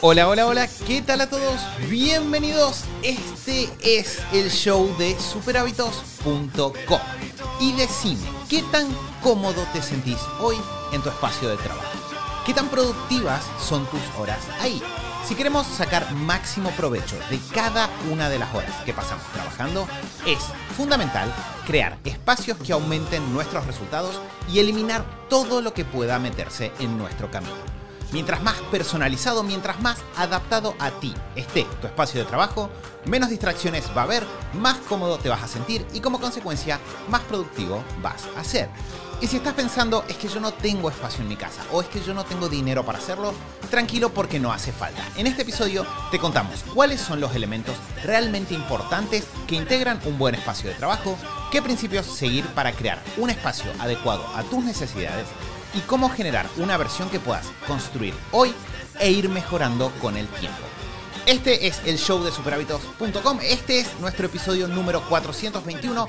Hola, hola, hola, ¿qué tal a todos? Bienvenidos, este es el show de superhábitos.com y decime, ¿qué tan cómodo te sentís hoy en tu espacio de trabajo? ¿Qué tan productivas son tus horas ahí? Si queremos sacar máximo provecho de cada una de las horas que pasamos trabajando, es fundamental crear espacios que aumenten nuestros resultados y eliminar todo lo que pueda meterse en nuestro camino. Mientras más personalizado, mientras más adaptado a ti esté tu espacio de trabajo, menos distracciones va a haber, más cómodo te vas a sentir y como consecuencia más productivo vas a ser. Y si estás pensando, es que yo no tengo espacio en mi casa o es que yo no tengo dinero para hacerlo, tranquilo porque no hace falta. En este episodio te contamos cuáles son los elementos realmente importantes que integran un buen espacio de trabajo, qué principios seguir para crear un espacio adecuado a tus necesidades y cómo generar una versión que puedas construir hoy e ir mejorando con el tiempo. Este es el show de superhábitos.com. Este es nuestro episodio número 421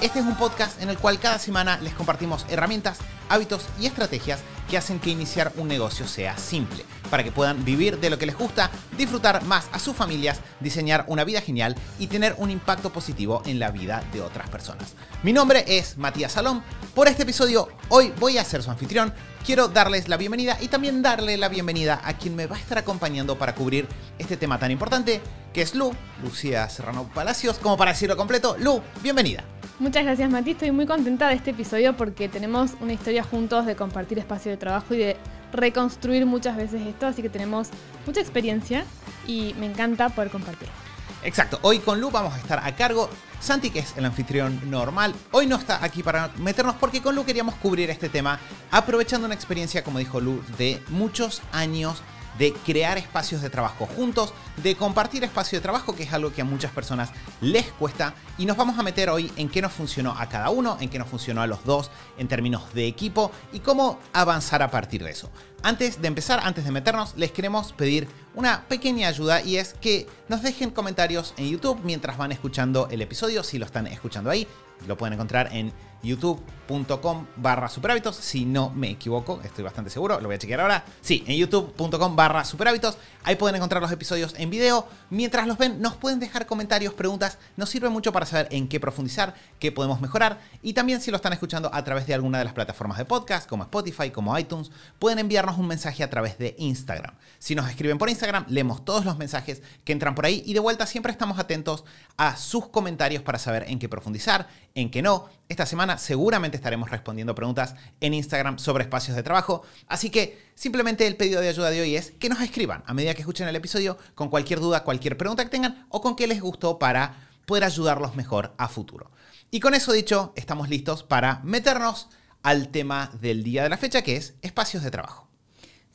este es un podcast en el cual cada semana les compartimos herramientas, hábitos y estrategias que hacen que iniciar un negocio sea simple, para que puedan vivir de lo que les gusta, disfrutar más a sus familias, diseñar una vida genial y tener un impacto positivo en la vida de otras personas. Mi nombre es Matías Salom. Por este episodio hoy voy a ser su anfitrión. Quiero darles la bienvenida y también darle la bienvenida a quien me va a estar acompañando para cubrir este tema tan importante, que es Lu, Lucía Serrano Palacios, como para decirlo completo. Lu, bienvenida. Muchas gracias Mati, estoy muy contenta de este episodio porque tenemos una historia juntos de compartir espacio de trabajo y de reconstruir muchas veces esto, así que tenemos mucha experiencia y me encanta poder compartirlo. Exacto, hoy con Lu vamos a estar a cargo Santi, que es el anfitrión normal, hoy no está aquí para meternos porque con Lu queríamos cubrir este tema, aprovechando una experiencia, como dijo Lu, de muchos años de crear espacios de trabajo juntos, de compartir espacio de trabajo, que es algo que a muchas personas les cuesta, y nos vamos a meter hoy en qué nos funcionó a cada uno, en qué nos funcionó a los dos en términos de equipo y cómo avanzar a partir de eso. Antes de empezar, antes de meternos, les queremos pedir una pequeña ayuda y es que nos dejen comentarios en YouTube mientras van escuchando el episodio, si lo están escuchando ahí, lo pueden encontrar en youtube.com barra superhábitos, si no me equivoco, estoy bastante seguro, lo voy a chequear ahora. Sí, en youtube.com barra superhábitos, ahí pueden encontrar los episodios en video. Mientras los ven, nos pueden dejar comentarios, preguntas, nos sirve mucho para saber en qué profundizar, qué podemos mejorar y también si lo están escuchando a través de alguna de las plataformas de podcast, como Spotify, como iTunes, pueden enviarnos un mensaje a través de Instagram. Si nos escriben por Instagram, leemos todos los mensajes que entran por ahí y de vuelta siempre estamos atentos a sus comentarios para saber en qué profundizar, en qué no. Esta semana seguramente estaremos respondiendo preguntas en Instagram sobre espacios de trabajo, así que simplemente el pedido de ayuda de hoy es que nos escriban a medida que escuchen el episodio con cualquier duda, cualquier pregunta que tengan o con qué les gustó para poder ayudarlos mejor a futuro. Y con eso dicho, estamos listos para meternos al tema del día de la fecha que es espacios de trabajo.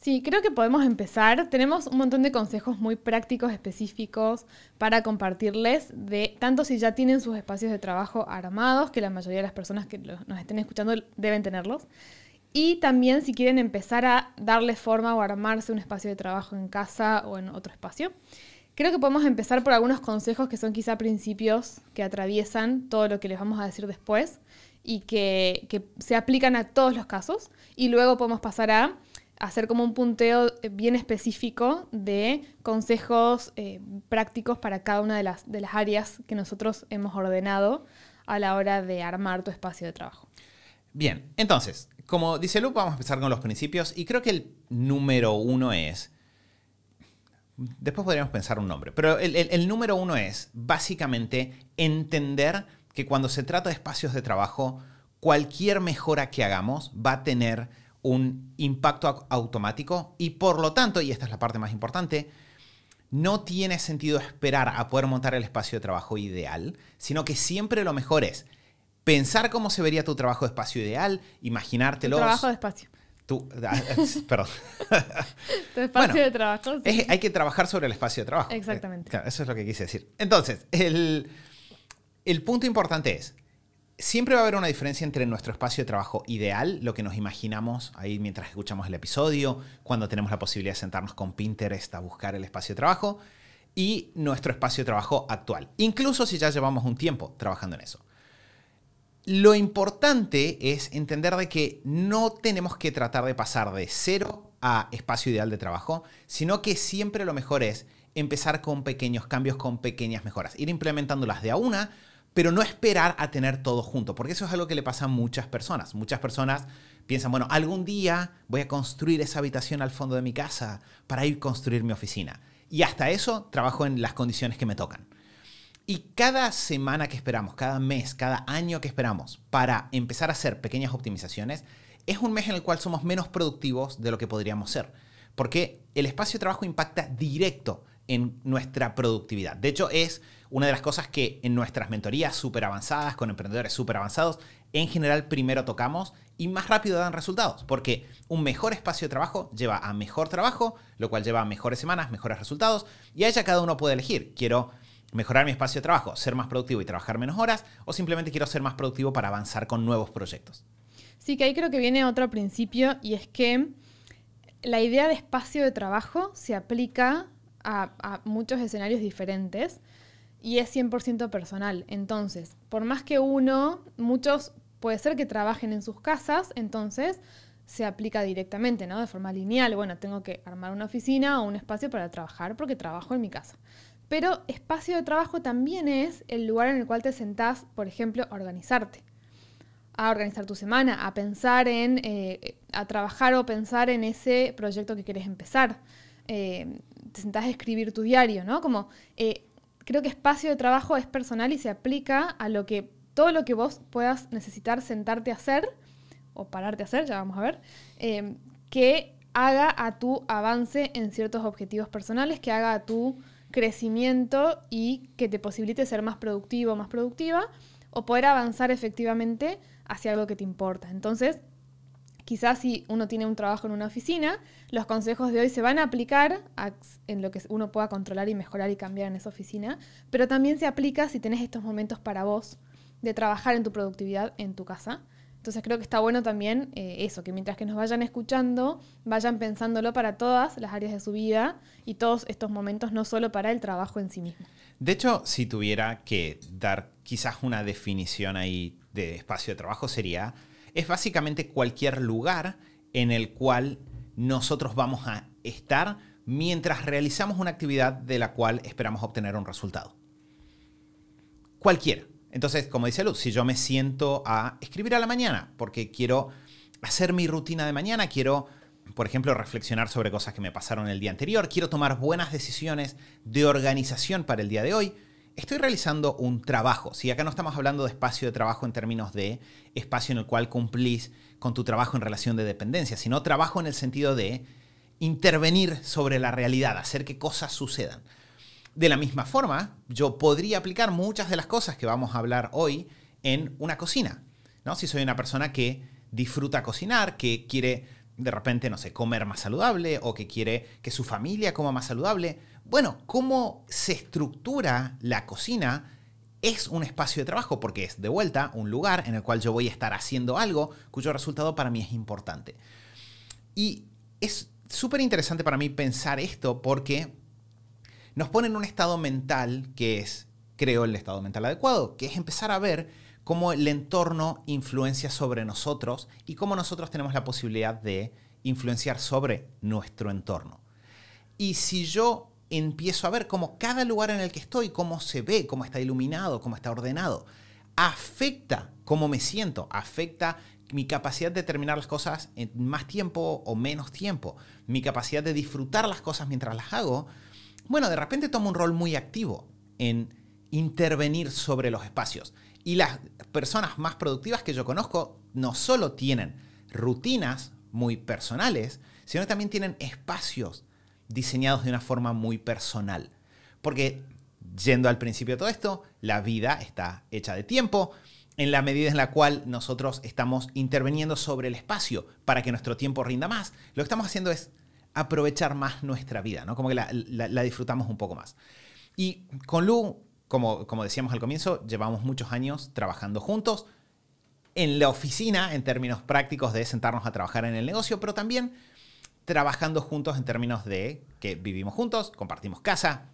Sí, creo que podemos empezar. Tenemos un montón de consejos muy prácticos, específicos, para compartirles, de tanto si ya tienen sus espacios de trabajo armados, que la mayoría de las personas que nos estén escuchando deben tenerlos, y también si quieren empezar a darle forma o armarse un espacio de trabajo en casa o en otro espacio. Creo que podemos empezar por algunos consejos que son quizá principios que atraviesan todo lo que les vamos a decir después y que se aplican a todos los casos. Y luego podemos pasar a hacer como un punteo eh, bien específico de consejos eh, prácticos para cada una de las, de las áreas que nosotros hemos ordenado a la hora de armar tu espacio de trabajo. Bien, entonces, como dice Luke, vamos a empezar con los principios y creo que el número uno es... Después podríamos pensar un nombre, pero el número uno es básicamente entender que cuando se trata de espacios de trabajo, cualquier mejora que hagamos va a tener un impacto automático y por lo tanto, y esta es la parte más importante, no tiene sentido esperar a poder montar el espacio de trabajo ideal, sino que siempre lo mejor es pensar cómo se vería tu trabajo de espacio ideal, imaginártelo. Trabajo de espacio. Ah, perdón. tu espacio de trabajo. hay que trabajar sobre el espacio de trabajo. Exactamente. Eh, eso es lo que quise decir. Entonces, el, el punto importante es, Siempre va a haber una diferencia entre nuestro espacio de trabajo ideal, lo que nos imaginamos ahí mientras escuchamos el episodio, cuando tenemos la posibilidad de sentarnos con Pinterest a buscar el espacio de trabajo, y nuestro espacio de trabajo actual, incluso si ya llevamos un tiempo trabajando en eso. Lo importante es entender de que no tenemos que tratar de pasar de cero a espacio ideal de trabajo, sino que siempre lo mejor es empezar con pequeños cambios, con pequeñas mejoras, ir implementándolas de a una pero no esperar a tener todo junto, porque eso es algo que le pasa a muchas personas. Muchas personas piensan, bueno, algún día voy a construir esa habitación al fondo de mi casa para ir a construir mi oficina. Y hasta eso trabajo en las condiciones que me tocan. Y cada semana que esperamos, cada mes, cada año que esperamos para empezar a hacer pequeñas optimizaciones, es un mes en el cual somos menos productivos de lo que podríamos ser, porque el espacio de trabajo impacta directo en nuestra productividad. De hecho, es una de las cosas que en nuestras mentorías súper avanzadas, con emprendedores súper avanzados, en general primero tocamos y más rápido dan resultados, porque un mejor espacio de trabajo lleva a mejor trabajo, lo cual lleva a mejores semanas, mejores resultados, y ahí cada uno puede elegir, quiero mejorar mi espacio de trabajo, ser más productivo y trabajar menos horas, o simplemente quiero ser más productivo para avanzar con nuevos proyectos. Sí, que ahí creo que viene otro principio, y es que la idea de espacio de trabajo se aplica a, muchos escenarios diferentes y es 100% personal. Entonces, por más que uno, muchos puede ser que trabajen en sus casas, entonces se aplica directamente, ¿no? De forma lineal. Bueno, tengo que armar una oficina o un espacio para trabajar porque trabajo en mi casa. Pero espacio de trabajo también es el lugar en el cual te sentás, por ejemplo, a organizarte, a organizar tu semana, a pensar en, eh, a trabajar o pensar en ese proyecto que quieres empezar. Eh, te sentás a escribir tu diario, ¿no? Como eh, creo que espacio de trabajo es personal y se aplica a lo que todo lo que vos puedas necesitar sentarte a hacer o pararte a hacer, ya vamos a ver, em, que haga a tu avance en ciertos objetivos personales, que haga a tu crecimiento y que te posibilite ser más productivo, más productiva o poder avanzar efectivamente hacia algo que te importa. Entonces, quizás si uno tiene un trabajo en una oficina, los consejos de hoy se van a aplicar en lo que uno pueda controlar y mejorar y cambiar en esa oficina, pero también se aplica si tenés estos momentos para vos de trabajar en tu productividad en tu casa. Entonces creo que está bueno también eh, eso, que mientras que nos vayan escuchando, vayan pensándolo para todas las áreas de su vida y todos estos momentos, no solo para el trabajo en sí mismo. De hecho, si tuviera que dar quizás una definición ahí de espacio de trabajo, sería es básicamente cualquier lugar en el cual nosotros vamos a estar mientras realizamos una actividad de la cual esperamos obtener un resultado. Cualquiera. Entonces, como dice Luz, si yo me siento a escribir a la mañana porque quiero hacer mi rutina de mañana, quiero, por ejemplo, reflexionar sobre cosas que me pasaron el día anterior, quiero tomar buenas decisiones de organización para el día de hoy, estoy realizando un trabajo. Si acá no estamos hablando de espacio de trabajo en términos de espacio en el cual cumplís con tu trabajo en relación de dependencia, sino trabajo en el sentido de intervenir sobre la realidad, hacer que cosas sucedan. De la misma forma, yo podría aplicar muchas de las cosas que vamos a hablar hoy en una cocina. ¿no? Si soy una persona que disfruta cocinar, que quiere de repente, no sé, comer más saludable o que quiere que su familia coma más saludable, bueno, cómo se estructura la cocina es un espacio de trabajo, porque es de vuelta un lugar en el cual yo voy a estar haciendo algo cuyo resultado para mí es importante. Y es súper interesante para mí pensar esto porque nos pone en un estado mental que es, creo, el estado mental adecuado, que es empezar a ver cómo el entorno influencia sobre nosotros y cómo nosotros tenemos la posibilidad de influenciar sobre nuestro entorno. Y si yo empiezo a ver cómo cada lugar en el que estoy, cómo se ve, cómo está iluminado, cómo está ordenado, afecta cómo me siento, afecta mi capacidad de terminar las cosas en más tiempo o menos tiempo, mi capacidad de disfrutar las cosas mientras las hago, bueno, de repente tomo un rol muy activo en intervenir sobre los espacios. Y las personas más productivas que yo conozco no solo tienen rutinas muy personales, sino que también tienen espacios diseñados de una forma muy personal. Porque, yendo al principio de todo esto, la vida está hecha de tiempo, en la medida en la cual nosotros estamos interviniendo sobre el espacio para que nuestro tiempo rinda más, lo que estamos haciendo es aprovechar más nuestra vida, ¿no? Como que la, disfrutamos un poco más. Y con Lu, como, como decíamos al comienzo, llevamos muchos años trabajando juntos, en la oficina, en términos prácticos de sentarnos a trabajar en el negocio, pero también trabajando juntos en términos de que vivimos juntos, compartimos casa,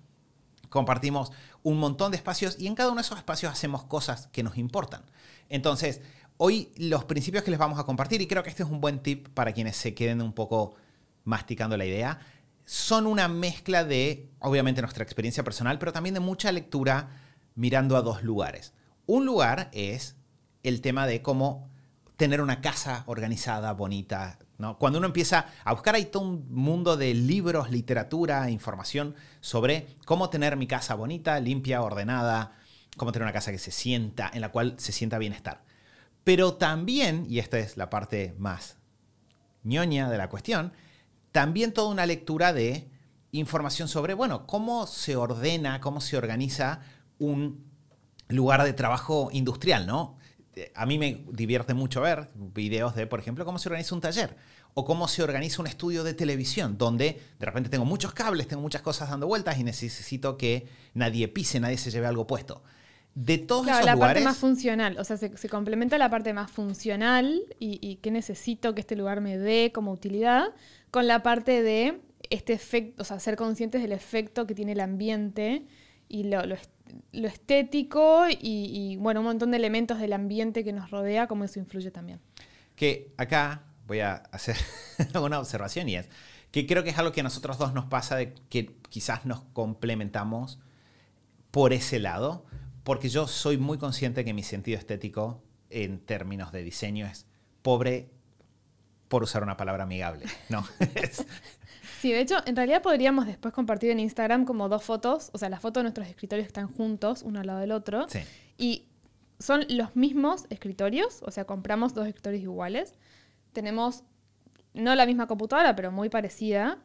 compartimos un montón de espacios y en cada uno de esos espacios hacemos cosas que nos importan. Entonces, hoy los principios que les vamos a compartir, y creo que este es un buen tip para quienes se queden un poco masticando la idea, son una mezcla de, obviamente, nuestra experiencia personal, pero también de mucha lectura mirando a dos lugares. Un lugar es el tema de cómo tener una casa organizada, bonita, cuando uno empieza a buscar, hay todo un mundo de libros, literatura, información sobre cómo tener mi casa bonita, limpia, ordenada, cómo tener una casa que se sienta, en la cual se sienta bienestar. Pero también, y esta es la parte más ñoña de la cuestión, también toda una lectura de información sobre, bueno, cómo se ordena, cómo se organiza un lugar de trabajo industrial, ¿no? a mí me divierte mucho ver videos de, por ejemplo, cómo se organiza un taller o cómo se organiza un estudio de televisión, donde de repente tengo muchos cables, tengo muchas cosas dando vueltas y necesito que nadie pise, nadie se lleve algo puesto. De todos claro, la parte más funcional, o sea, se, complementa la parte más funcional y, qué necesito que este lugar me dé como utilidad con la parte de este efecto, o sea, ser conscientes del efecto que tiene el ambiente y lo, lo, lo estético y, bueno, un montón de elementos del ambiente que nos rodea, cómo eso influye también. Que acá voy a hacer una observación y es que creo que es algo que a nosotros dos nos pasa de que quizás nos complementamos por ese lado, porque yo soy muy consciente que mi sentido estético en términos de diseño es pobre por usar una palabra amigable, ¿no? Sí, de hecho, en realidad podríamos después compartir en Instagram como dos fotos, o sea, las fotos de nuestros escritorios están juntos, uno al lado del otro. Y son los mismos escritorios, o sea, compramos dos escritorios iguales. Tenemos no la misma computadora, pero muy parecida,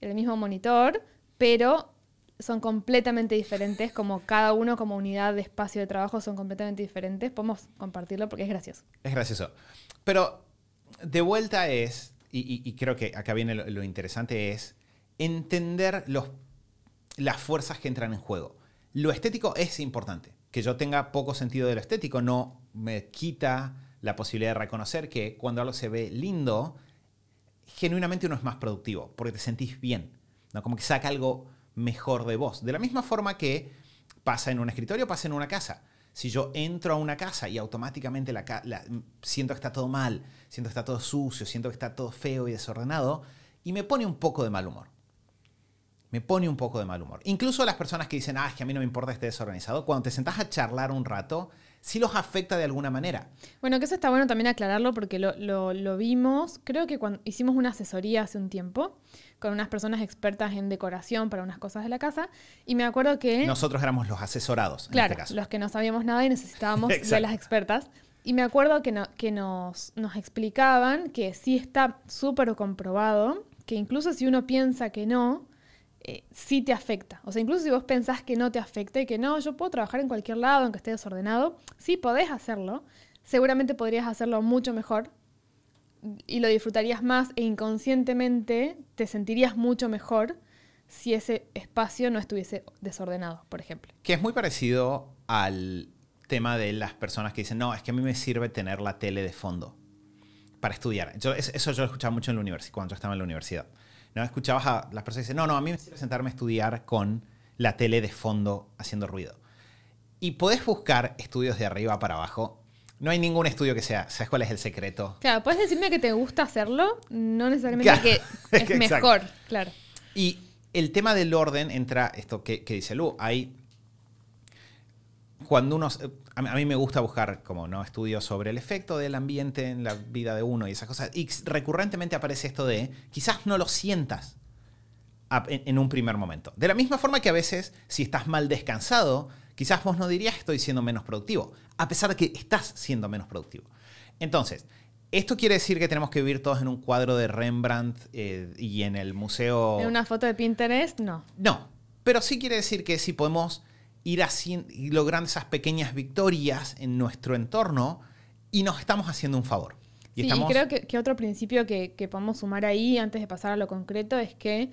el mismo monitor, pero son completamente diferentes, como cada uno como unidad de espacio de trabajo son completamente diferentes. Podemos compartirlo porque es gracioso. Es gracioso. Pero de vuelta es, y, creo que acá viene lo, interesante, es entender las fuerzas que entran en juego. Lo estético es importante. Que yo tenga poco sentido de lo estético no me quita la posibilidad de reconocer que cuando algo se ve lindo, genuinamente uno es más productivo, porque te sentís bien, ¿no? como que saca algo mejor de vos. De la misma forma que pasa en un escritorio, pasa en una casa. Si yo entro a una casa y automáticamente la, mm, siento que está todo mal, siento que está todo sucio, siento que está todo feo y desordenado, y me pone un poco de mal humor. Me pone un poco de mal humor. Incluso las personas que dicen, ah, es que a mí no me importa este desorganizado, cuando te sentás a charlar un rato, sí los afecta de alguna manera. Bueno, que eso está bueno también aclararlo porque lo, lo vimos, creo que cuando hicimos una asesoría hace un tiempo, con unas personas expertas en decoración para unas cosas de la casa. Y me acuerdo que... Nosotros éramos los asesorados, en este Los que no sabíamos nada y necesitábamos de las expertas. Y me acuerdo que, que nos, nos explicaban que sí está súper comprobado, que incluso si uno piensa que no, eh, sí te afecta. O sea, incluso si vos pensás que no te afecta y que no, yo puedo trabajar en cualquier lado, aunque esté desordenado, sí podés hacerlo. Seguramente podrías hacerlo mucho mejor y lo disfrutarías más e inconscientemente te sentirías mucho mejor si ese espacio no estuviese desordenado, por ejemplo. Que es muy parecido al tema de las personas que dicen, no, es que a mí me sirve tener la tele de fondo para estudiar. eso yo lo escuchaba mucho en la universidad, cuando yo estaba en la universidad. ¿no? Escuchabas a las personas que dicen, no, no, a mí me sirve sentarme a estudiar con la tele de fondo haciendo ruido. Y podés buscar estudios de arriba para abajo no hay ningún estudio que sea. ¿Sabes cuál es el secreto? Claro, puedes decirme que te gusta hacerlo, no necesariamente que es mejor, claro. Y el tema del orden entra esto que, dice Lu. Hay. Cuando uno. A, mí me gusta buscar como ¿no? estudios sobre el efecto del ambiente en la vida de uno y esas cosas. Y recurrentemente aparece esto de quizás no lo sientas en, en un primer momento. De la misma forma que a veces, si estás mal descansado, quizás vos no dirías estoy siendo menos productivo a pesar de que estás siendo menos productivo. Entonces, esto quiere decir que tenemos que vivir todos en un cuadro de Rembrandt eh, y en el museo. En una foto de Pinterest, no. No, pero sí quiere decir que si podemos ir haciendo, logrando esas pequeñas victorias en nuestro entorno y nos estamos haciendo un favor. Y creo que, otro principio que podemos sumar ahí antes de pasar a lo concreto es que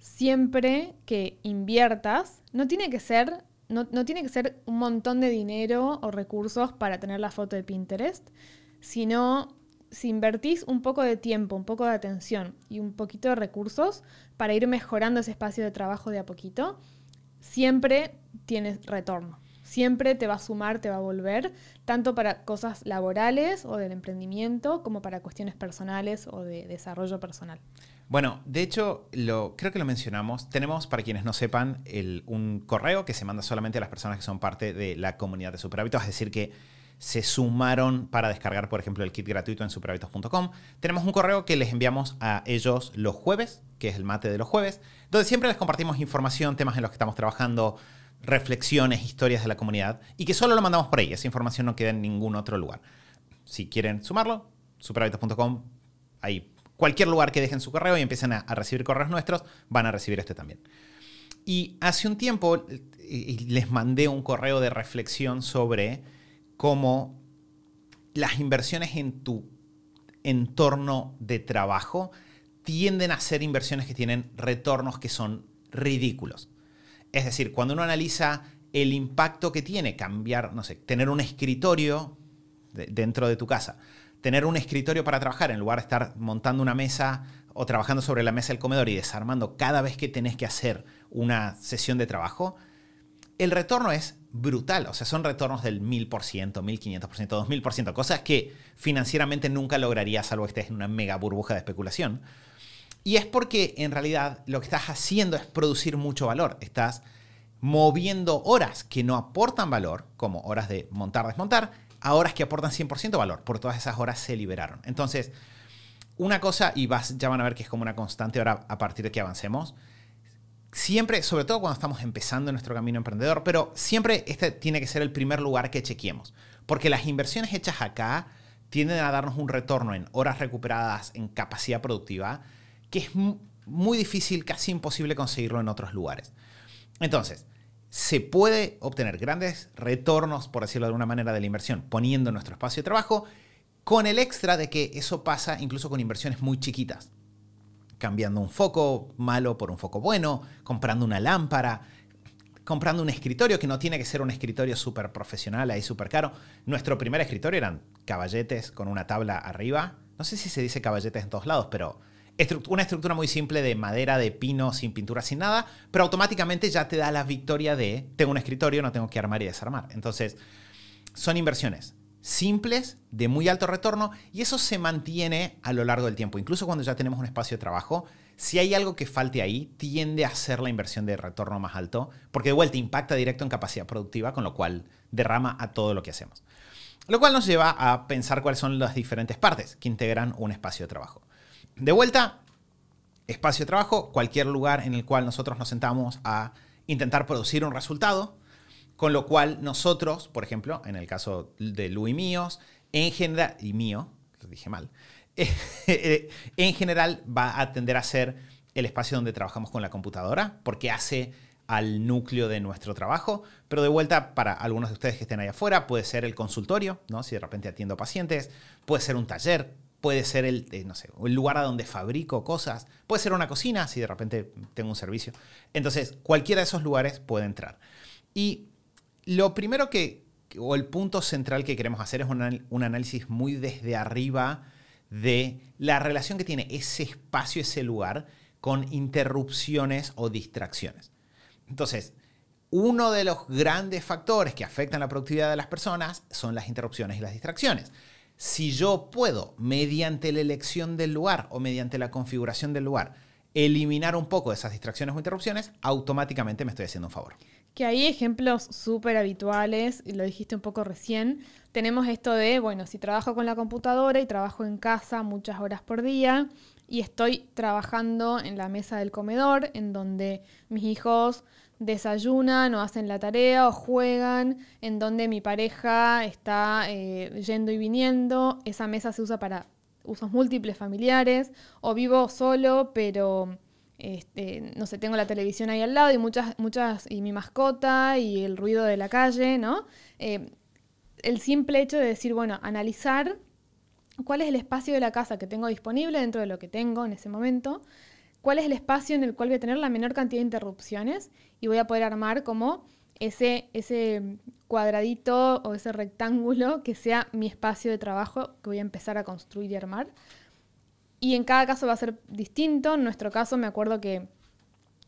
siempre que inviertas, no tiene que ser no, tiene que ser un montón de dinero o recursos para tener la foto de Pinterest, sino si invertís un poco de tiempo, un poco de atención y un poquito de recursos para ir mejorando ese espacio de trabajo de a poquito, siempre tienes retorno. Siempre te va a sumar, te va a volver, tanto para cosas laborales o del emprendimiento, como para cuestiones personales o de desarrollo personal. Bueno, de hecho, lo, creo que lo mencionamos. Tenemos, para quienes no sepan, un correo que se manda solamente a las personas que son parte de la comunidad de Superhábitos, es decir, que se sumaron para descargar, por ejemplo, el kit gratuito en superhábitos.com. Tenemos un correo que les enviamos a ellos los jueves, que es el mate de los jueves, donde siempre les compartimos información, temas en los que estamos trabajando, reflexiones, historias de la comunidad, y que solo lo mandamos por ahí. Esa información no queda en ningún otro lugar. Si quieren sumarlo, superhábitos.com, ahí cualquier lugar que dejen su correo y empiecen a, recibir correos nuestros, van a recibir este también. Y hace un tiempo eh, les mandé un correo de reflexión sobre cómo las inversiones en tu entorno de trabajo tienden a ser inversiones que tienen retornos que son ridículos. Es decir, cuando uno analiza el impacto que tiene cambiar, no sé, tener un escritorio dentro de tu casa, tener un escritorio para trabajar en lugar de estar montando una mesa o trabajando sobre la mesa del comedor y desarmando cada vez que tenés que hacer una sesión de trabajo, el retorno es brutal. O sea, son retornos del 1000%, 1500%, 2000%, cosas que financieramente nunca lograrías salvo que estés en una mega burbuja de especulación. Y es porque en realidad lo que estás haciendo es producir mucho valor. Estás moviendo horas que no aportan valor, como horas de montar, desmontar, a horas que aportan 100% valor. Por todas esas horas se liberaron. Entonces, una cosa, y vas, ya van a ver que es como una constante ahora a partir de que avancemos, siempre, sobre todo cuando estamos empezando nuestro camino emprendedor, pero siempre este tiene que ser el primer lugar que chequeemos. Porque las inversiones hechas acá tienden a darnos un retorno en horas recuperadas, en capacidad productiva, que es muy difícil, casi imposible conseguirlo en otros lugares. Entonces, se puede obtener grandes retornos, por decirlo de alguna manera, de la inversión, poniendo nuestro espacio de trabajo, con el extra de que eso pasa incluso con inversiones muy chiquitas. Cambiando un foco malo por un foco bueno, comprando una lámpara, comprando un escritorio que no tiene que ser un escritorio súper profesional, ahí súper caro. Nuestro primer escritorio eran caballetes con una tabla arriba. No sé si se dice caballetes en todos lados, pero una estructura muy simple de madera, de pino, sin pintura, sin nada, pero automáticamente ya te da la victoria de tengo un escritorio, no tengo que armar y desarmar. Entonces, son inversiones simples, de muy alto retorno, y eso se mantiene a lo largo del tiempo. Incluso cuando ya tenemos un espacio de trabajo, si hay algo que falte ahí, tiende a ser la inversión de retorno más alto, porque de vuelta impacta directo en capacidad productiva, con lo cual derrama a todo lo que hacemos. Lo cual nos lleva a pensar cuáles son las diferentes partes que integran un espacio de trabajo. De vuelta, espacio de trabajo, cualquier lugar en el cual nosotros nos sentamos a intentar producir un resultado, con lo cual nosotros, por ejemplo, en el caso de Luis y míos, en general, y mío, lo dije mal, en general va a tender a ser el espacio donde trabajamos con la computadora, porque hace al núcleo de nuestro trabajo, pero de vuelta para algunos de ustedes que estén allá afuera, puede ser el consultorio, ¿no? si de repente atiendo pacientes, puede ser un taller, puede ser eh, el, lugar a donde fabrico cosas, puede ser una cocina si de repente tengo un servicio. Entonces, cualquiera de esos lugares puede entrar. Y lo primero que, o el punto central que queremos hacer es un análisis muy desde arriba de la relación que tiene ese espacio, ese lugar, con interrupciones o distracciones. Entonces, uno de los grandes factores que afectan la productividad de las personas son las interrupciones y las distracciones si yo puedo, mediante la elección del lugar o mediante la configuración del lugar, eliminar un poco esas distracciones o interrupciones, automáticamente me estoy haciendo un favor. Que hay ejemplos súper habituales, y lo dijiste un poco recién. Tenemos esto de, bueno, si trabajo con la computadora y trabajo en casa muchas horas por día, y estoy trabajando en la mesa del comedor, en donde mis hijos desayunan o hacen la tarea o juegan, en donde mi pareja está eh, yendo y viniendo, esa mesa se usa para usos múltiples familiares, o vivo solo, pero este, no sé, tengo la televisión ahí al lado y muchas, muchas, y mi mascota y el ruido de la calle, ¿no? Eh, el simple hecho de decir, bueno, analizar cuál es el espacio de la casa que tengo disponible dentro de lo que tengo en ese momento, cuál es el espacio en el cual voy a tener la menor cantidad de interrupciones y voy a poder armar como ese, ese cuadradito o ese rectángulo que sea mi espacio de trabajo que voy a empezar a construir y armar. Y en cada caso va a ser distinto. En nuestro caso me acuerdo que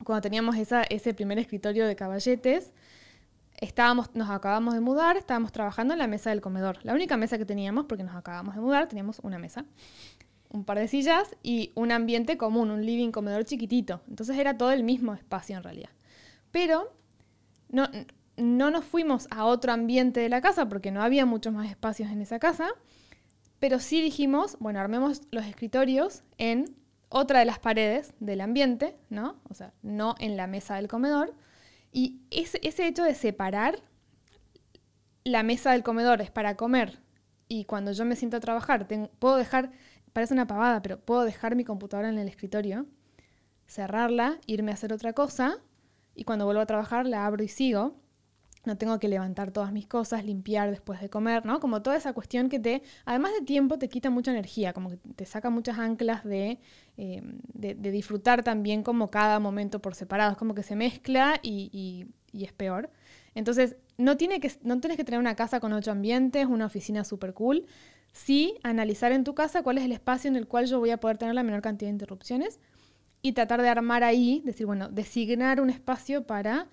cuando teníamos esa, ese primer escritorio de caballetes, estábamos, nos acabamos de mudar, estábamos trabajando en la mesa del comedor. La única mesa que teníamos, porque nos acabamos de mudar, teníamos una mesa, un par de sillas y un ambiente común, un living comedor chiquitito. Entonces era todo el mismo espacio en realidad. Pero no, nos fuimos a otro ambiente de la casa porque no había muchos más espacios en esa casa, pero sí dijimos, bueno, armemos los escritorios en otra de las paredes del ambiente, ¿no? O sea, no en la mesa del comedor. Y ese, hecho de separar la mesa del comedor es para comer y cuando yo me siento a trabajar, puedo dejar, parece una pavada, pero puedo dejar mi computadora en el escritorio, cerrarla, irme a hacer otra cosa y cuando vuelvo a trabajar la abro y sigo. No tengo que levantar todas mis cosas, limpiar después de comer, ¿no? Como toda esa cuestión que te, además de tiempo, te quita mucha energía, como que te saca muchas anclas de, em, de, disfrutar también como cada momento por separado. Es como que se mezcla y, es peor. Entonces, no, no tienes que tener una casa con ocho ambientes, una oficina súper cool. Sí, analizar en tu casa cuál es el espacio en el cual yo voy a poder tener la menor cantidad de interrupciones y tratar de armar ahí, decir, bueno, designar un espacio para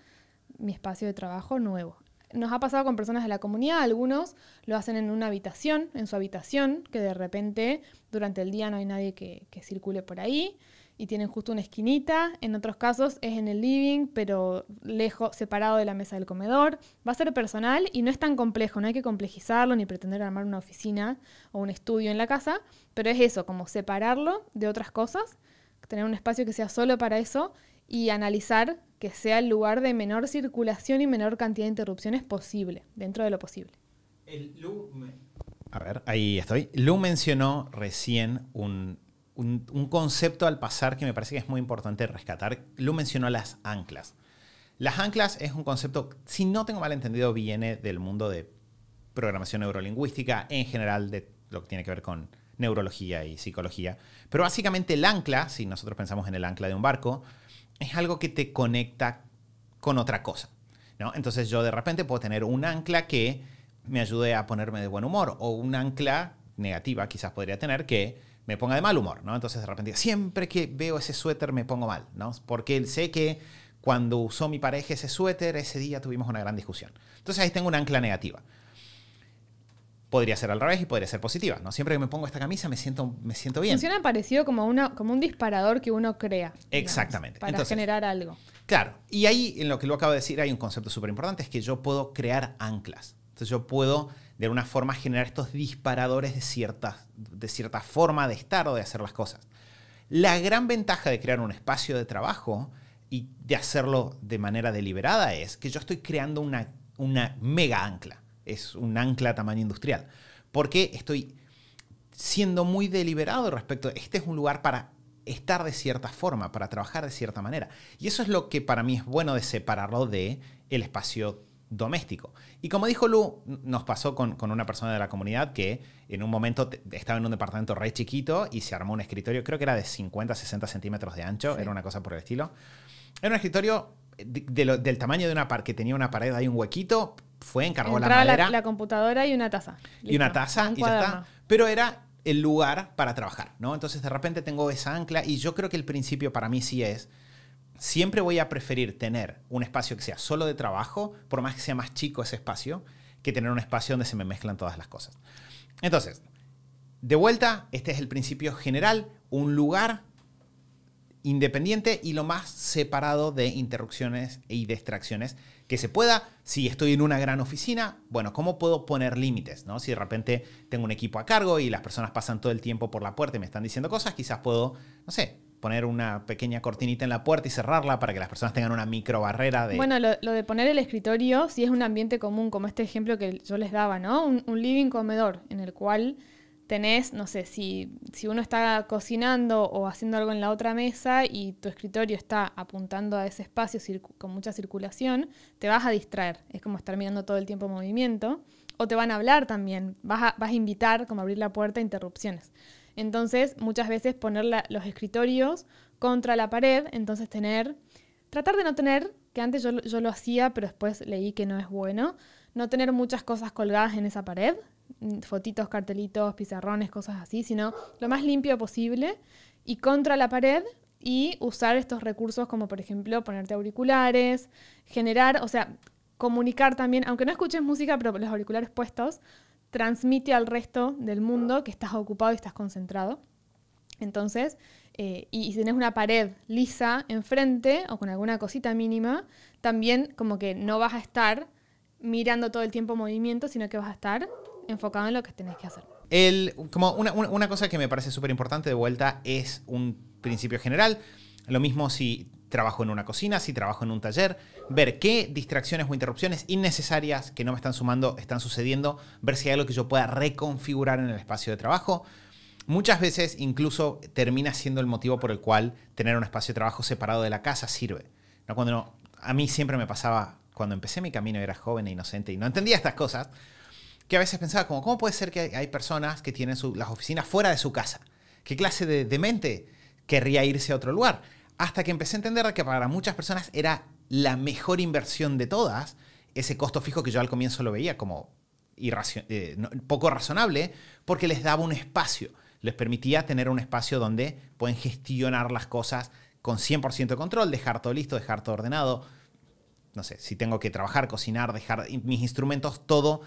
mi espacio de trabajo nuevo. Nos ha pasado con personas de la comunidad, algunos lo hacen en una habitación, en su habitación, que de repente durante el día no hay nadie que, circule por ahí y tienen justo una esquinita. En otros casos es en el living, pero lejos, separado de la mesa del comedor. Va a ser personal y no es tan complejo, no hay que complejizarlo ni pretender armar una oficina o un estudio en la casa, pero es eso, como separarlo de otras cosas tener un espacio que sea solo para eso y analizar que sea el lugar de menor circulación y menor cantidad de interrupciones posible, dentro de lo posible. a ver, ahí estoy. Lu mencionó recién un, concepto al pasar que me parece que es muy importante rescatar. Lu mencionó las anclas. Las anclas es un concepto, si no tengo mal entendido, viene del mundo de programación neurolingüística, en general de lo que tiene que ver con neurología y psicología. Pero básicamente el ancla, si nosotros pensamos en el ancla de un barco, es algo que te conecta con otra cosa. ¿no? Entonces yo de repente puedo tener un ancla que me ayude a ponerme de buen humor o un ancla negativa quizás podría tener que me ponga de mal humor, ¿no? Entonces de repente siempre que veo ese suéter me pongo mal, ¿no? Porque sé que cuando usó mi pareja ese suéter, ese día tuvimos una gran discusión. Entonces ahí tengo un ancla negativa podría ser al revés y podría ser positiva. ¿no? Siempre que me pongo esta camisa me siento, me siento bien. Funciona parecido como, una, como un disparador que uno crea. Exactamente. para generar algo. Claro. Y ahí, en lo que lo acabo de decir, hay un concepto súper importante, es que yo puedo crear anclas. Entonces yo puedo, de alguna forma, generar estos disparadores de ciertas de cierta forma de estar o de hacer las cosas. La gran ventaja de crear un espacio de trabajo y de hacerlo de manera deliberada es que yo estoy creando una, una mega ancla es un ancla tamaño industrial. Porque estoy siendo muy deliberado respecto, este es un lugar para estar de cierta forma, para trabajar de cierta manera. Y eso es lo que para mí es bueno de separarlo de el espacio doméstico. Y como dijo Lu, nos pasó con, una persona de la comunidad que en un momento estaba en un departamento re chiquito y se armó un escritorio, creo que era de 50, 60 centímetros de ancho, era una cosa por el estilo. Era un escritorio del tamaño de una par que tenía una pared, ahí, un huequito, fue, encargó la computadora y una taza. Y una taza y ya Pero era el lugar para trabajar, ¿no? Entonces de repente tengo esa ancla y yo creo que el principio para mí sí es, siempre voy a preferir tener un espacio que sea solo de trabajo, por más que sea más chico ese espacio, que tener un espacio donde se me mezclan todas las cosas. Entonces, de vuelta, este es el principio general, un lugar independiente y lo más separado de interrupciones y distracciones que se pueda. Si estoy en una gran oficina, bueno, ¿cómo puedo poner límites? ¿no? Si de repente tengo un equipo a cargo y las personas pasan todo el tiempo por la puerta y me están diciendo cosas, quizás puedo, no sé, poner una pequeña cortinita en la puerta y cerrarla para que las personas tengan una micro barrera de... Bueno, lo, de poner el escritorio, si es un ambiente común, como este ejemplo que yo les daba, ¿no? un living comedor en el cual tenés, no sé, si, si uno está cocinando o haciendo algo en la otra mesa y tu escritorio está apuntando a ese espacio con mucha circulación, te vas a distraer. Es como estar mirando todo el tiempo movimiento. O te van a hablar también. Vas a, invitar, como abrir la puerta, a interrupciones. Entonces, muchas veces poner los escritorios contra la pared, entonces tener, tratar de no tener, que antes yo, yo lo hacía, pero después leí que no es bueno, no tener muchas cosas colgadas en esa pared, fotitos, cartelitos, pizarrones, cosas así, sino lo más limpio posible y contra la pared y usar estos recursos como por ejemplo ponerte auriculares, generar, o sea, comunicar también, aunque no escuches música, pero los auriculares puestos, transmite al resto del mundo que estás ocupado y estás concentrado. Entonces, eh, y, y, si tenés una pared lisa enfrente o con alguna cosita mínima, también como que no vas a estar mirando todo el tiempo movimiento, sino que vas a estar enfocado en lo que tenés que hacer. El, como una, cosa que me parece súper importante de vuelta es un principio general. Lo mismo si trabajo en una cocina, si trabajo en un taller, ver qué distracciones o interrupciones innecesarias que no me están sumando están sucediendo, ver si hay algo que yo pueda reconfigurar en el espacio de trabajo. Muchas veces incluso termina siendo el motivo por el cual tener un espacio de trabajo separado de la casa sirve. Cuando no, a mí siempre me pasaba cuando empecé mi camino, era joven e inocente y no entendía estas cosas que a veces pensaba, como, ¿cómo puede ser que hay personas que tienen las oficinas fuera de su casa? ¿Qué clase de, mente querría irse a otro lugar? Hasta que empecé a entender que para muchas personas era la mejor inversión de todas ese costo fijo que yo al comienzo lo veía como eh, poco razonable, porque les daba un espacio, les permitía tener un espacio donde pueden gestionar las cosas con 100% de control, dejar todo listo, dejar todo ordenado, no sé, si tengo que trabajar, cocinar, dejar mis instrumentos, todo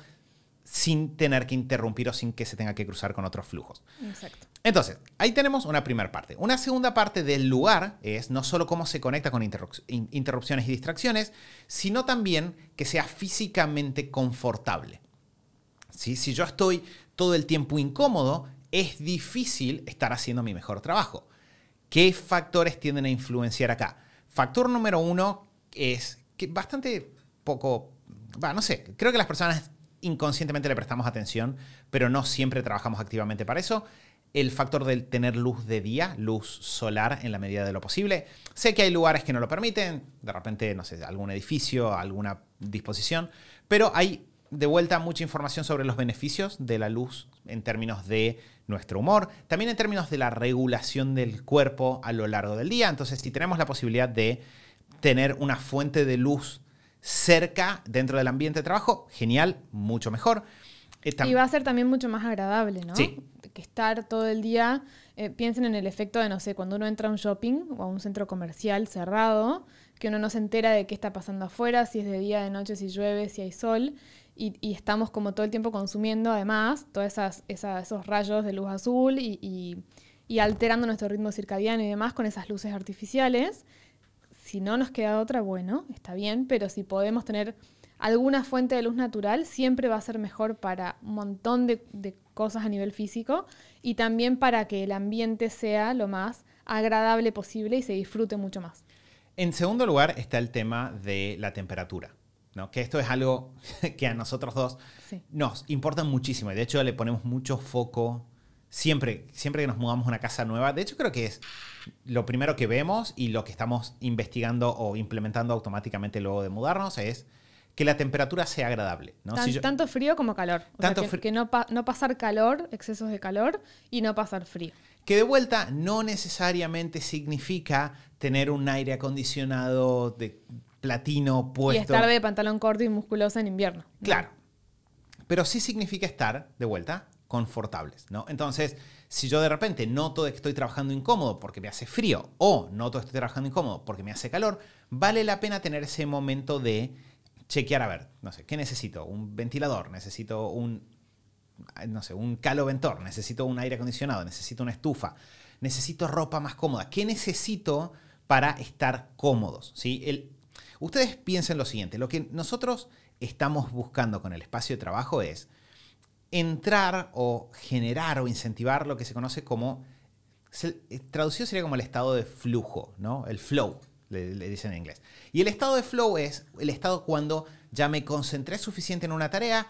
sin tener que interrumpir o sin que se tenga que cruzar con otros flujos. Exacto. Entonces, ahí tenemos una primera parte. Una segunda parte del lugar es no solo cómo se conecta con interrupciones y distracciones, sino también que sea físicamente confortable. Si yo estoy todo el tiempo incómodo, es difícil estar haciendo mi mejor trabajo. ¿Qué factores tienden a influenciar acá? Factor número uno es que bastante poco, no sé, creo que las personas inconscientemente le prestamos atención, pero no siempre trabajamos activamente para eso. El factor del tener luz de día, luz solar en la medida de lo posible. Sé que hay lugares que no lo permiten, de repente, no sé, algún edificio, alguna disposición, pero hay de vuelta mucha información sobre los beneficios de la luz en términos de nuestro humor, también en términos de la regulación del cuerpo a lo largo del día. Entonces, si tenemos la posibilidad de tener una fuente de luz cerca dentro del ambiente de trabajo, genial, mucho mejor. Eh, y va a ser también mucho más agradable, ¿no? Que estar todo el día, eh, piensen en el efecto de, no sé, cuando uno entra a un shopping o a un centro comercial cerrado, que uno no se entera de qué está pasando afuera, si es de día, de noche, si llueve, si hay sol, y, estamos como todo el tiempo consumiendo además todos esas, esos rayos de luz azul y alterando nuestro ritmo circadiano y demás con esas luces artificiales si no nos queda otra, bueno, está bien, pero si podemos tener alguna fuente de luz natural, siempre va a ser mejor para un montón de, cosas a nivel físico y también para que el ambiente sea lo más agradable posible y se disfrute mucho más. En segundo lugar está el tema de la temperatura. ¿no? Que esto es algo que a nosotros dos nos importa muchísimo. de hecho le ponemos mucho foco siempre, siempre que nos mudamos a una casa nueva. De hecho creo que es lo primero que vemos y lo que estamos investigando o implementando automáticamente luego de mudarnos es que la temperatura sea agradable. tanto frío como calor. sea, que, no, no, pasar calor, excesos de calor, y no pasar frío. Que de vuelta no necesariamente significa tener un aire acondicionado de platino puesto. Y estar de pantalón corto y musculosa en invierno. Claro. Pero sí significa estar, de vuelta, confortables. ¿no? Entonces, si yo de repente noto que estoy trabajando incómodo porque me hace frío o noto que estoy trabajando incómodo porque me hace calor, vale la pena tener ese momento de chequear a ver, no sé, ¿qué necesito? ¿Un ventilador? ¿Necesito un, no sé, un caloventor? ¿Necesito un aire acondicionado? ¿Necesito una estufa? ¿Necesito ropa más cómoda? ¿Qué necesito para estar cómodos? ¿Sí? ustedes piensen lo siguiente, lo que nosotros estamos buscando con el espacio de trabajo es entrar o generar o incentivar lo que se conoce como, eh, traducido sería como el estado de flujo, El flow, le, dicen en inglés. Y el estado de flow es el estado cuando ya me concentré suficiente en una tarea,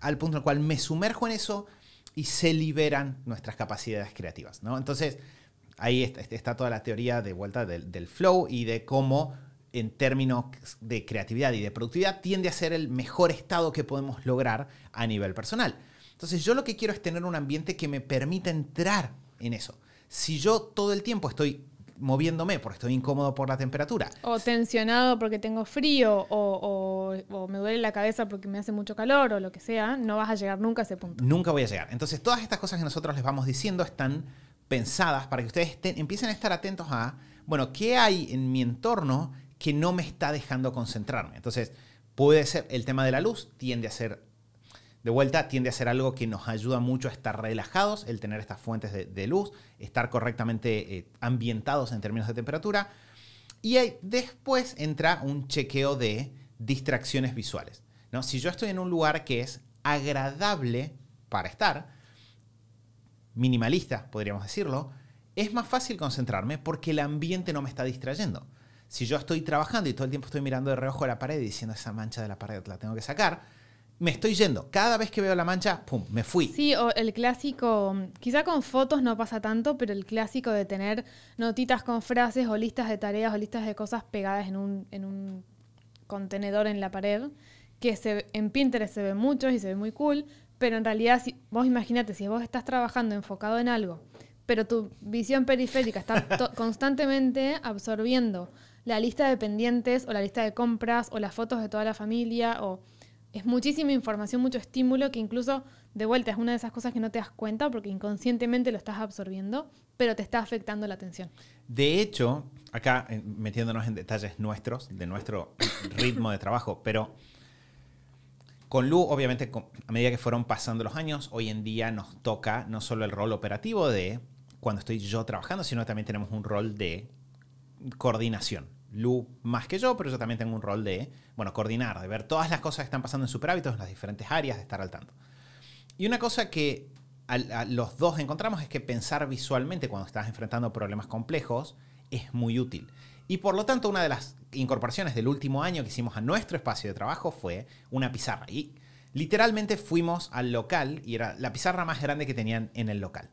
al punto en el cual me sumerjo en eso y se liberan nuestras capacidades creativas, Entonces, ahí está, toda la teoría de vuelta del flow y de cómo en términos de creatividad y de productividad tiende a ser el mejor estado que podemos lograr a nivel personal. Entonces yo lo que quiero es tener un ambiente que me permita entrar en eso. Si yo todo el tiempo estoy moviéndome porque estoy incómodo por la temperatura. O tensionado porque tengo frío, o, me duele la cabeza porque me hace mucho calor, o lo que sea, no vas a llegar nunca a ese punto. Nunca voy a llegar. Entonces, todas estas cosas que nosotros les vamos diciendo están pensadas para que ustedes empiecen a estar atentos a, bueno, ¿qué hay en mi entorno que no me está dejando concentrarme? Entonces, puede ser el tema de la luz, tiende a ser de vuelta, tiende a ser algo que nos ayuda mucho a estar relajados, el tener estas fuentes de, luz, estar correctamente eh, ambientados en términos de temperatura. Y después entra un chequeo de distracciones visuales. Si yo estoy en un lugar que es agradable para estar, minimalista, podríamos decirlo, es más fácil concentrarme porque el ambiente no me está distrayendo. Si yo estoy trabajando y todo el tiempo estoy mirando de reojo a la pared y diciendo esa mancha de la pared la tengo que sacar, me estoy yendo. Cada vez que veo la mancha, pum, me fui. Sí, o el clásico, quizá con fotos no pasa tanto, pero el clásico de tener notitas con frases o listas de tareas o listas de cosas pegadas en un, en un contenedor en la pared, que se, en Pinterest se ve mucho y se ve muy cool, pero en realidad, si, vos imagínate, si vos estás trabajando enfocado en algo, pero tu visión periférica está constantemente absorbiendo la lista de pendientes o la lista de compras o las fotos de toda la familia o es muchísima información, mucho estímulo que incluso de vuelta es una de esas cosas que no te das cuenta porque inconscientemente lo estás absorbiendo, pero te está afectando la atención. De hecho, acá eh, metiéndonos en detalles nuestros, de nuestro ritmo de trabajo, pero con Lu, obviamente, a medida que fueron pasando los años, hoy en día nos toca no solo el rol operativo de cuando estoy yo trabajando, sino también tenemos un rol de coordinación. Lu más que yo, pero yo también tengo un rol de, bueno, coordinar, de ver todas las cosas que están pasando en Superhábitos, en las diferentes áreas, de estar al tanto. Y una cosa que los dos encontramos es que pensar visualmente cuando estás enfrentando problemas complejos es muy útil. Y por lo tanto, una de las incorporaciones del último año que hicimos a nuestro espacio de trabajo fue una pizarra. Y literalmente fuimos al local y era la pizarra más grande que tenían en el local.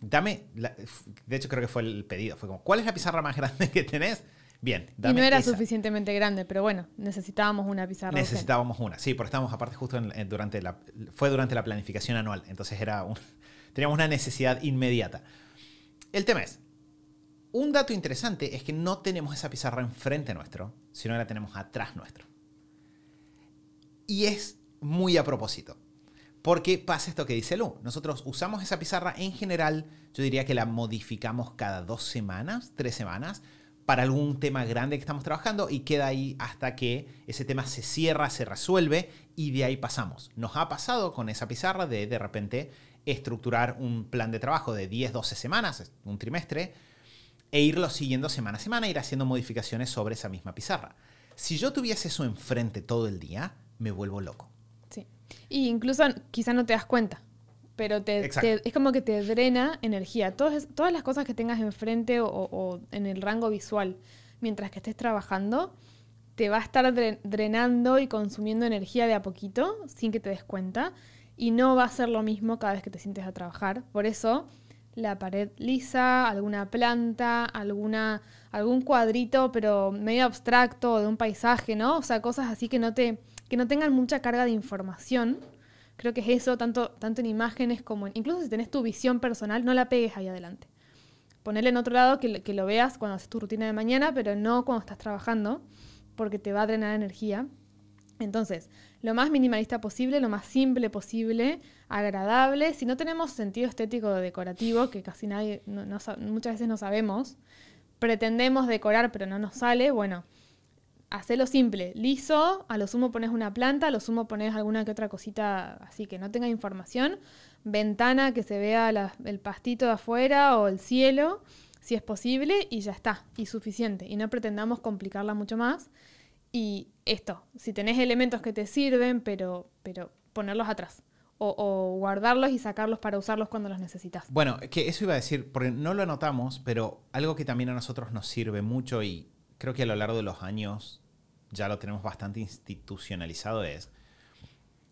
Dame, de hecho creo que fue el pedido, fue como, ¿cuál es la pizarra más grande que tenés? Bien. y no era suficientemente grande, pero bueno, necesitábamos una pizarra. Necesitábamos una, sí, porque estábamos aparte justo durante la, fue durante la planificación anual, entonces era teníamos una necesidad inmediata. El tema es, un dato interesante es que no tenemos esa pizarra enfrente nuestro, sino la tenemos atrás nuestro. Y es muy a propósito. Porque pasa esto que dice Lu. Nosotros usamos esa pizarra en general, yo diría que la modificamos cada dos semanas, tres semanas, para algún tema grande que estamos trabajando y queda ahí hasta que ese tema se cierra, se resuelve y de ahí pasamos. Nos ha pasado con esa pizarra de de repente estructurar un plan de trabajo de 10, 12 semanas, un trimestre, e irlo siguiendo semana a semana, ir haciendo modificaciones sobre esa misma pizarra. Si yo tuviese eso enfrente todo el día, me vuelvo loco. Sí. Y incluso quizá no te das cuenta pero te, es como que te drena energía. Todas, todas las cosas que tengas enfrente o, en el rango visual mientras que estés trabajando, te va a estar drenando y consumiendo energía de a poquito sin que te des cuenta y no va a ser lo mismo cada vez que te sientes a trabajar. Por eso la pared lisa, alguna planta, alguna, algún cuadrito, pero medio abstracto de un paisaje, ¿no? O sea, cosas así que no, te, que no tengan mucha carga de información Creo que es eso, tanto, tanto en imágenes como Incluso si tenés tu visión personal, no la pegues ahí adelante. ponerle en otro lado que, lo veas cuando haces tu rutina de mañana, pero no cuando estás trabajando, porque te va a drenar energía. Entonces, lo más minimalista posible, lo más simple posible, agradable. Si no tenemos sentido estético decorativo, que casi nadie, muchas veces no sabemos, pretendemos decorar pero no nos sale, bueno, hacelo simple, liso, a lo sumo pones una planta, a lo sumo pones alguna que otra cosita así que no tenga información, ventana que se vea el pastito de afuera o el cielo, si es posible, y ya está, y suficiente, y no pretendamos complicarla mucho más. Y esto, si tenés elementos que te sirven, pero, pero ponerlos atrás. O, o, guardarlos y sacarlos para usarlos cuando los necesitas. Bueno, que eso iba a decir, porque no lo anotamos, pero algo que también a nosotros nos sirve mucho y creo que a lo largo de los años ya lo tenemos bastante institucionalizado, es,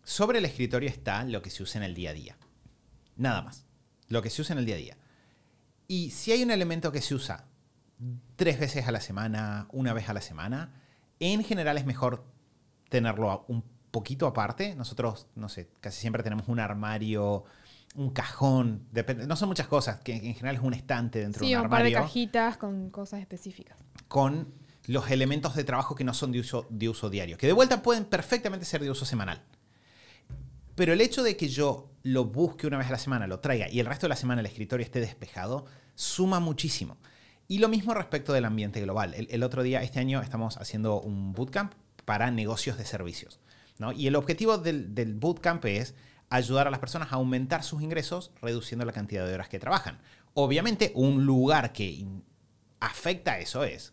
sobre el escritorio está lo que se usa en el día a día. Nada más. Lo que se usa en el día a día. Y si hay un elemento que se usa tres veces a la semana, una vez a la semana, en general es mejor tenerlo un poquito aparte. Nosotros, no sé, casi siempre tenemos un armario, un cajón, no son muchas cosas, que en general es un estante dentro de un, un armario. Sí, un par de cajitas con cosas específicas. Con los elementos de trabajo que no son de uso, diario, que de vuelta pueden perfectamente ser de uso semanal. Pero el hecho de que yo lo busque una vez a la semana, lo traiga y el resto de la semana el escritorio esté despejado, suma muchísimo. Y lo mismo respecto del ambiente global. El, otro día, este año, estamos haciendo un bootcamp para negocios de servicios. Y el objetivo del, del bootcamp es ayudar a las personas a aumentar sus ingresos reduciendo la cantidad de horas que trabajan. Obviamente, un lugar que afecta a eso es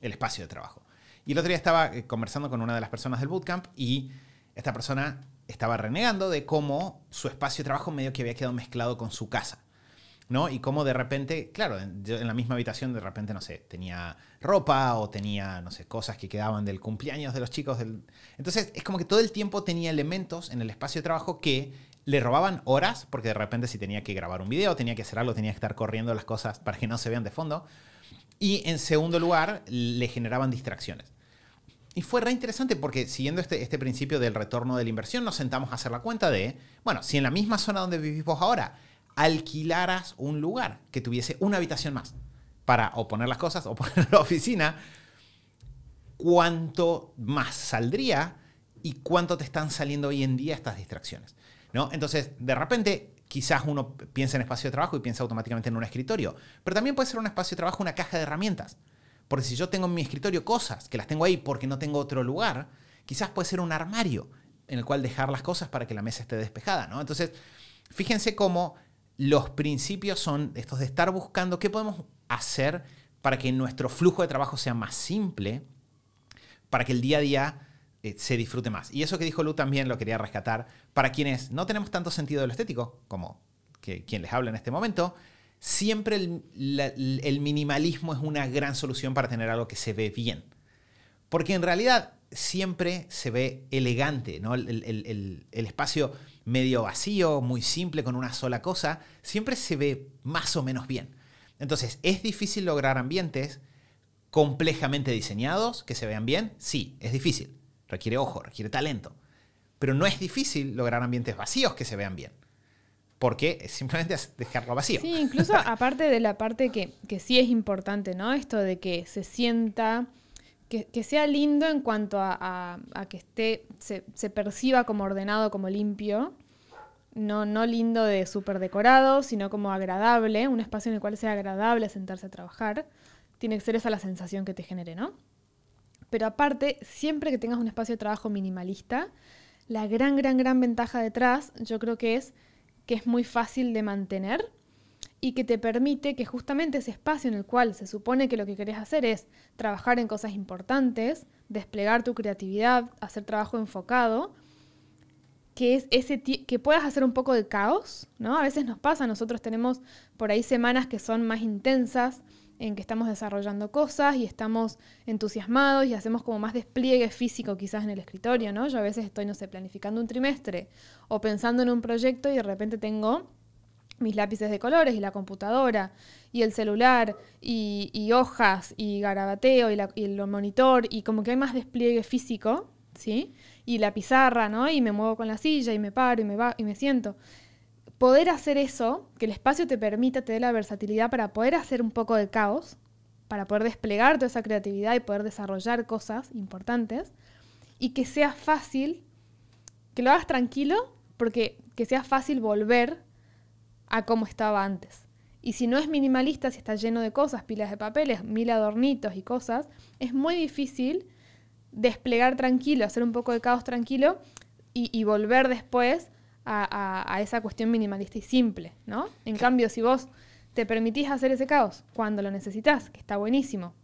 el espacio de trabajo. Y el otro día estaba eh, conversando con una de las personas del bootcamp y esta persona estaba renegando de cómo su espacio de trabajo medio que había quedado mezclado con su casa. ¿no? Y cómo de repente, claro, en, la misma habitación de repente, no sé, tenía ropa o tenía, no sé, cosas que quedaban del cumpleaños de los chicos. Del... Entonces, es como que todo el tiempo tenía elementos en el espacio de trabajo que le robaban horas, porque de repente si tenía que grabar un video, tenía que hacer algo, tenía que estar corriendo las cosas para que no se vean de fondo. Y en segundo lugar, le generaban distracciones. Y fue re interesante porque siguiendo este, este principio del retorno de la inversión, nos sentamos a hacer la cuenta de, bueno, si en la misma zona donde vivís vos ahora alquilaras un lugar que tuviese una habitación más para o poner las cosas o poner la oficina, ¿cuánto más saldría y cuánto te están saliendo hoy en día estas distracciones? ¿No? Entonces, de repente, quizás uno piensa en espacio de trabajo y piensa automáticamente en un escritorio, pero también puede ser un espacio de trabajo una caja de herramientas. Porque si yo tengo en mi escritorio cosas que las tengo ahí porque no tengo otro lugar, quizás puede ser un armario en el cual dejar las cosas para que la mesa esté despejada, ¿no? Entonces, fíjense cómo los principios son estos de estar buscando qué podemos hacer para que nuestro flujo de trabajo sea más simple, para que el día a día eh, se disfrute más. Y eso que dijo Lu también lo quería rescatar para quienes no tenemos tanto sentido del lo estético, como que, quien les habla en este momento, siempre el, minimalismo es una gran solución para tener algo que se ve bien. Porque en realidad siempre se ve elegante, ¿no? el, espacio medio vacío, muy simple, con una sola cosa, siempre se ve más o menos bien. Entonces, ¿es difícil lograr ambientes complejamente diseñados que se vean bien? Sí, es difícil requiere ojo, requiere talento. Pero no es difícil lograr ambientes vacíos que se vean bien. Porque simplemente dejarlo vacío. Sí, incluso aparte de la parte que, que, sí es importante, ¿no? Esto de que se sienta, que, sea lindo en cuanto a, que esté, se, se, perciba como ordenado, como limpio. No, no lindo de súper decorado, sino como agradable, un espacio en el cual sea agradable sentarse a trabajar. Tiene que ser esa la sensación que te genere, ¿no? Pero aparte, siempre que tengas un espacio de trabajo minimalista, la gran, gran, gran ventaja detrás yo creo que es que es muy fácil de mantener y que te permite que justamente ese espacio en el cual se supone que lo que querés hacer es trabajar en cosas importantes, desplegar tu creatividad, hacer trabajo enfocado, que, es ese que puedas hacer un poco de caos, ¿no? A veces nos pasa, nosotros tenemos por ahí semanas que son más intensas, en que estamos desarrollando cosas y estamos entusiasmados y hacemos como más despliegue físico quizás en el escritorio, ¿no? Yo a veces estoy, no sé, planificando un trimestre o pensando en un proyecto y de repente tengo mis lápices de colores y la computadora y el celular y, hojas y garabateo y, el monitor y como que hay más despliegue físico, ¿sí? Y la pizarra, ¿no? Y me muevo con la silla y me paro y me, va, y me siento poder hacer eso, que el espacio te permita, te dé la versatilidad para poder hacer un poco de caos, para poder desplegar toda esa creatividad y poder desarrollar cosas importantes, y que sea fácil, que lo hagas tranquilo, porque que sea fácil volver a como estaba antes. Y si no es minimalista, si está lleno de cosas, pilas de papeles, mil adornitos y cosas, es muy difícil desplegar tranquilo, hacer un poco de caos tranquilo y, y volver después a, esa cuestión minimalista y simple, ¿no? En cambio, si vos te permitís hacer ese caos cuando lo necesitas, que está buenísimo,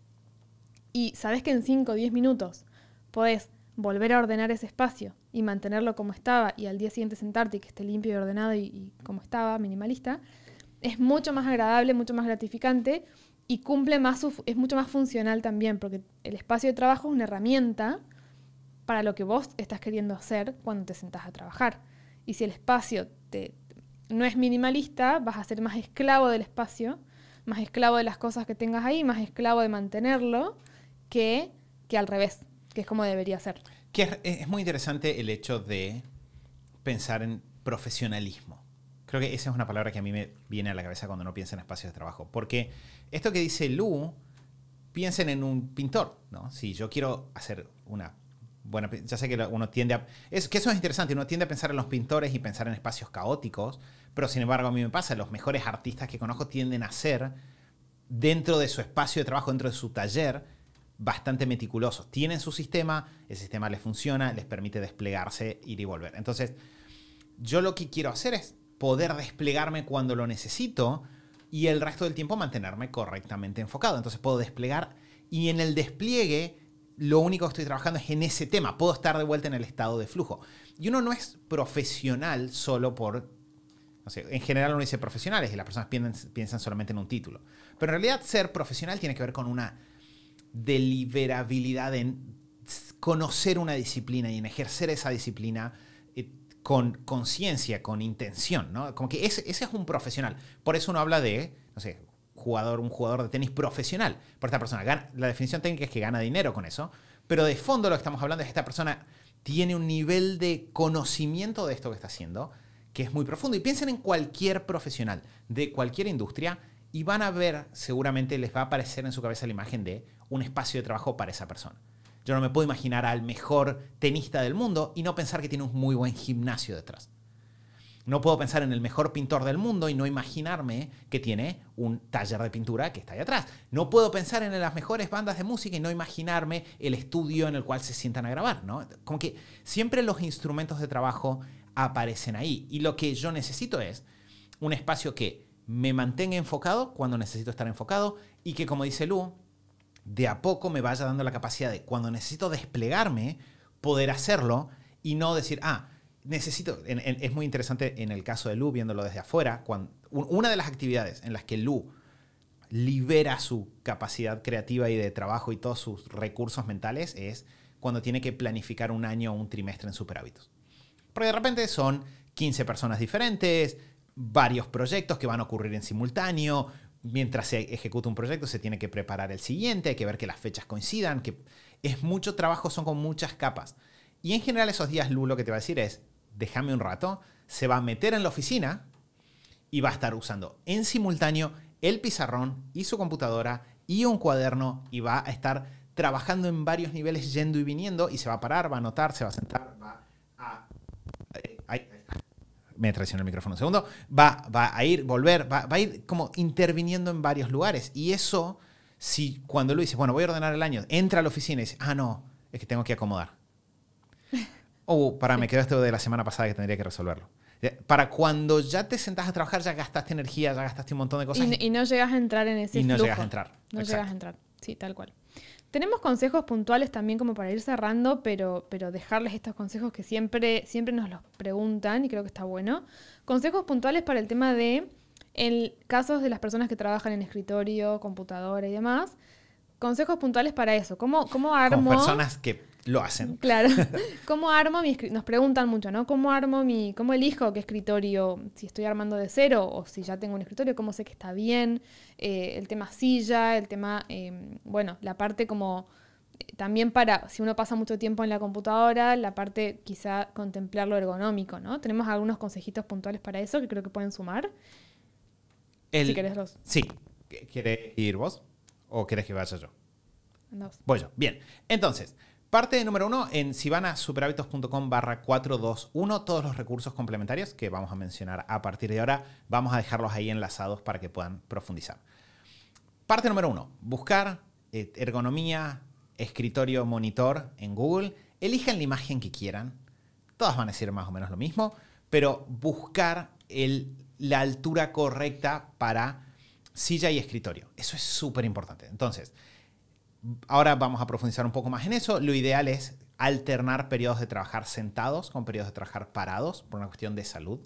y sabes que en 5 o 10 minutos podés volver a ordenar ese espacio y mantenerlo como estaba y al día siguiente sentarte y que esté limpio y ordenado y, y, como estaba, minimalista, es mucho más agradable, mucho más gratificante y cumple más es mucho más funcional también porque el espacio de trabajo es una herramienta para lo que vos estás queriendo hacer cuando te sentás a trabajar. Y si el espacio te, no es minimalista, vas a ser más esclavo del espacio, más esclavo de las cosas que tengas ahí, más esclavo de mantenerlo, que, que al revés, que es como debería ser. es, muy interesante el hecho de pensar en profesionalismo. Creo que esa es una palabra que a mí me viene a la cabeza cuando no piensa en espacios de trabajo. Porque esto que dice Lu, piensen en un pintor, ¿no? Si yo quiero hacer una bueno, ya sé que uno tiende a... Es, que eso es interesante, uno tiende a pensar en los pintores y pensar en espacios caóticos, pero sin embargo a mí me pasa, los mejores artistas que conozco tienden a ser, dentro de su espacio de trabajo, dentro de su taller, bastante meticulosos. Tienen su sistema, el sistema les funciona, les permite desplegarse, ir y volver. Entonces, yo lo que quiero hacer es poder desplegarme cuando lo necesito y el resto del tiempo mantenerme correctamente enfocado. Entonces puedo desplegar y en el despliegue lo único que estoy trabajando es en ese tema, puedo estar de vuelta en el estado de flujo. Y uno no es profesional solo por, no sé, en general uno dice profesionales y las personas piensan, solamente en un título. Pero en realidad ser profesional tiene que ver con una deliberabilidad en conocer una disciplina y en ejercer esa disciplina eh, con conciencia, con intención, ¿no? Como que ese, ese, es un profesional. Por eso uno habla de, no sé, jugador, un jugador de tenis profesional. Por esta persona, la definición técnica es que gana dinero con eso. Pero de fondo lo que estamos hablando es que esta persona tiene un nivel de conocimiento de esto que está haciendo que es muy profundo. Y piensen en cualquier profesional de cualquier industria y van a ver, seguramente les va a aparecer en su cabeza la imagen de un espacio de trabajo para esa persona. Yo no me puedo imaginar al mejor tenista del mundo y no pensar que tiene un muy buen gimnasio detrás. No puedo pensar en el mejor pintor del mundo y no imaginarme que tiene un taller de pintura que está ahí atrás. No puedo pensar en las mejores bandas de música y no imaginarme el estudio en el cual se sientan a grabar, ¿no? Como que siempre los instrumentos de trabajo aparecen ahí. Y lo que yo necesito es un espacio que me mantenga enfocado cuando necesito estar enfocado y que, como dice Lu, de a poco me vaya dando la capacidad de, cuando necesito desplegarme, poder hacerlo y no decir, ah, necesito, es muy interesante en el caso de Lu, viéndolo desde afuera, una de las actividades en las que Lu libera su capacidad creativa y de trabajo y todos sus recursos mentales es cuando tiene que planificar un año o un trimestre en superhábitos. Porque de repente son 15 personas diferentes, varios proyectos que van a ocurrir en simultáneo, mientras se ejecuta un proyecto se tiene que preparar el siguiente, hay que ver que las fechas coincidan, que es mucho trabajo, son con muchas capas. Y en general esos días Lu lo que te va a decir es, déjame un rato, se va a meter en la oficina y va a estar usando en simultáneo el pizarrón y su computadora y un cuaderno y va a estar trabajando en varios niveles yendo y viniendo y se va a parar, va a anotar, se va a sentar, va a... Eh, me traicionó el micrófono un segundo. Va, a ir, volver, va, va a ir como interviniendo en varios lugares. Y eso, si cuando lo dices, bueno, voy a ordenar el año, entra a la oficina y dice, ah, no, es que tengo que acomodar o para, me quedo esto de la semana pasada que tendría que resolverlo. Para cuando ya te sentás a trabajar, ya gastaste energía, ya gastaste un montón de cosas. Y, no llegas a entrar en ese Y no llegas a entrar. No llegas a entrar. Sí, tal cual. Tenemos consejos puntuales también como para ir cerrando, pero, pero dejarles estos consejos que siempre, siempre nos los preguntan y creo que está bueno. Consejos puntuales para el tema de el, casos de las personas que trabajan en escritorio, computadora y demás. Consejos puntuales para eso. ¿Cómo, cómo armo...? personas que lo hacen. Claro. ¿Cómo armo mi Nos preguntan mucho, ¿no? ¿Cómo armo mi. ¿Cómo elijo qué escritorio? Si estoy armando de cero o si ya tengo un escritorio, ¿cómo sé que está bien? Eh, el tema silla, el tema. Em, bueno, la parte como. Eh, también para, si uno pasa mucho tiempo en la computadora, la parte quizá contemplar lo ergonómico, ¿no? Tenemos algunos consejitos puntuales para eso que creo que pueden sumar. El, si querés los. Sí. ¿Quieres ir vos? ¿O quieres que vaya yo? Dos. Voy yo. Bien. Entonces. Parte número uno en sibanasuperavitos.com barra 421, todos los recursos complementarios que vamos a mencionar a partir de ahora, vamos a dejarlos ahí enlazados para que puedan profundizar. Parte número uno, buscar eh, ergonomía, escritorio, monitor en Google, elijan la imagen que quieran, todas van a ser más o menos lo mismo, pero buscar la altura correcta para silla y escritorio, eso es súper importante. Entonces, Ahora vamos a profundizar un poco más en eso. Lo ideal es alternar periodos de trabajar sentados con periodos de trabajar parados por una cuestión de salud.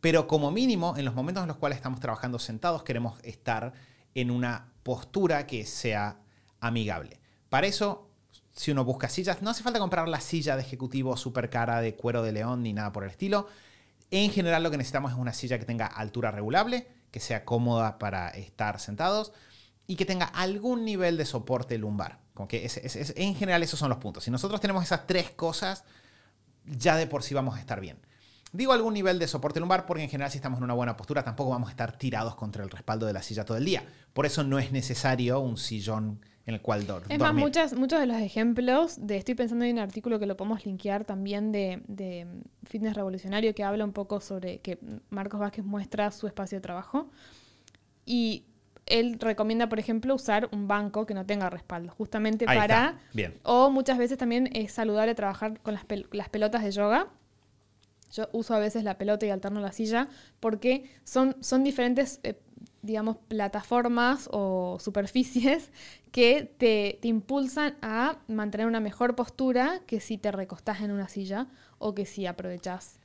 Pero como mínimo, en los momentos en los cuales estamos trabajando sentados, queremos estar en una postura que sea amigable. Para eso, si uno busca sillas, no hace falta comprar la silla de ejecutivo súper cara de cuero de león ni nada por el estilo. En general lo que necesitamos es una silla que tenga altura regulable, que sea cómoda para estar sentados y que tenga algún nivel de soporte lumbar. que en general esos son los puntos. Si nosotros tenemos esas tres cosas, ya de por sí vamos a estar bien. Digo algún nivel de soporte lumbar porque en general si estamos en una buena postura tampoco vamos a estar tirados contra el respaldo de la silla todo el día. Por eso no es necesario un sillón en el cual dormir. Es más, muchos de los ejemplos de, estoy pensando en un artículo que lo podemos linkear también de, de, mm, Fitness Revolucionario que habla un poco sobre que Marcos Vázquez muestra su espacio de trabajo. Y él recomienda, por ejemplo, usar un banco que no tenga respaldo, justamente para... Bien. O muchas veces también es saludable trabajar con las, pelotas de yoga. Yo uso a veces la pelota y alterno la silla porque son, son diferentes, eh, digamos, plataformas o superficies que te, te, impulsan a mantener una mejor postura que si te recostás en una silla o que si aprovechás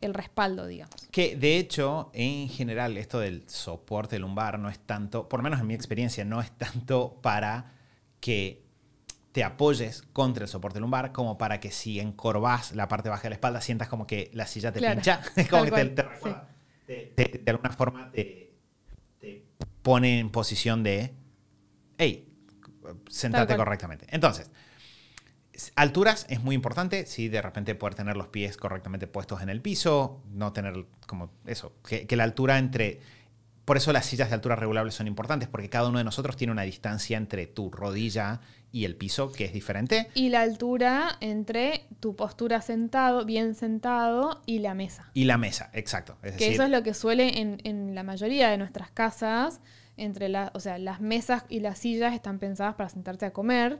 el respaldo, digamos. Que de hecho, en general, esto del soporte lumbar no es tanto, por lo menos en mi experiencia, no es tanto para que te apoyes contra el soporte lumbar, como para que si encorvas la parte baja de la espalda, sientas como que la silla te pincha, como que te, de alguna forma te, pone en posición de, hey, sentate correctamente. Entonces, alturas es muy importante, sí, de repente poder tener los pies correctamente puestos en el piso, no tener como eso, que, la altura entre... Por eso las sillas de altura regulable son importantes, porque cada uno de nosotros tiene una distancia entre tu rodilla y el piso que es diferente. Y la altura entre tu postura sentado, bien sentado, y la mesa. Y la mesa, exacto. que eso es lo que suele en, la mayoría de nuestras casas, entre las, o sea, las mesas y las sillas están pensadas para sentarte a comer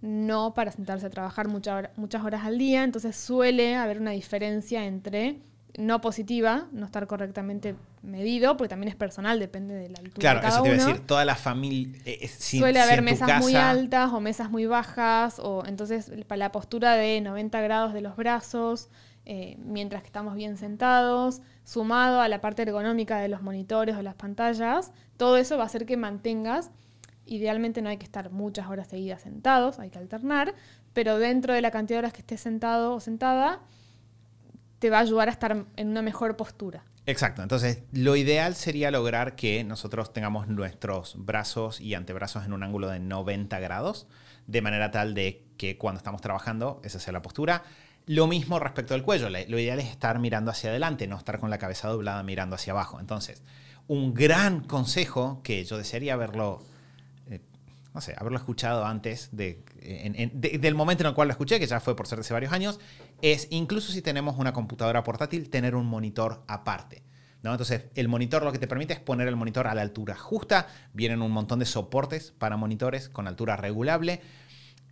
no para sentarse a trabajar muchas horas al día, entonces suele haber una diferencia entre no positiva, no estar correctamente medido, porque también es personal, depende de la altura. de cada eso te decir, toda la familia. Eh, eh, suele haber mesas muy altas o mesas muy bajas, o entonces para la postura de 90 grados de los brazos, eh, mientras que estamos bien sentados, sumado a la parte ergonómica de los monitores o las pantallas, todo eso va a hacer que mantengas Idealmente no hay que estar muchas horas seguidas sentados, hay que alternar, pero dentro de la cantidad de horas que estés sentado o sentada, te va a ayudar a estar en una mejor postura. Exacto, entonces lo ideal sería lograr que nosotros tengamos nuestros brazos y antebrazos en un ángulo de 90 grados, de manera tal de que cuando estamos trabajando esa sea la postura. Lo mismo respecto al cuello, lo ideal es estar mirando hacia adelante, no estar con la cabeza doblada mirando hacia abajo. Entonces, un gran consejo que yo desearía verlo no sé, haberlo escuchado antes del momento en el cual lo escuché, que ya fue por ser de hace varios años, es incluso si tenemos una computadora portátil, tener un monitor aparte. ¿no? Entonces, el monitor lo que te permite es poner el monitor a la altura justa. Vienen un montón de soportes para monitores con altura regulable.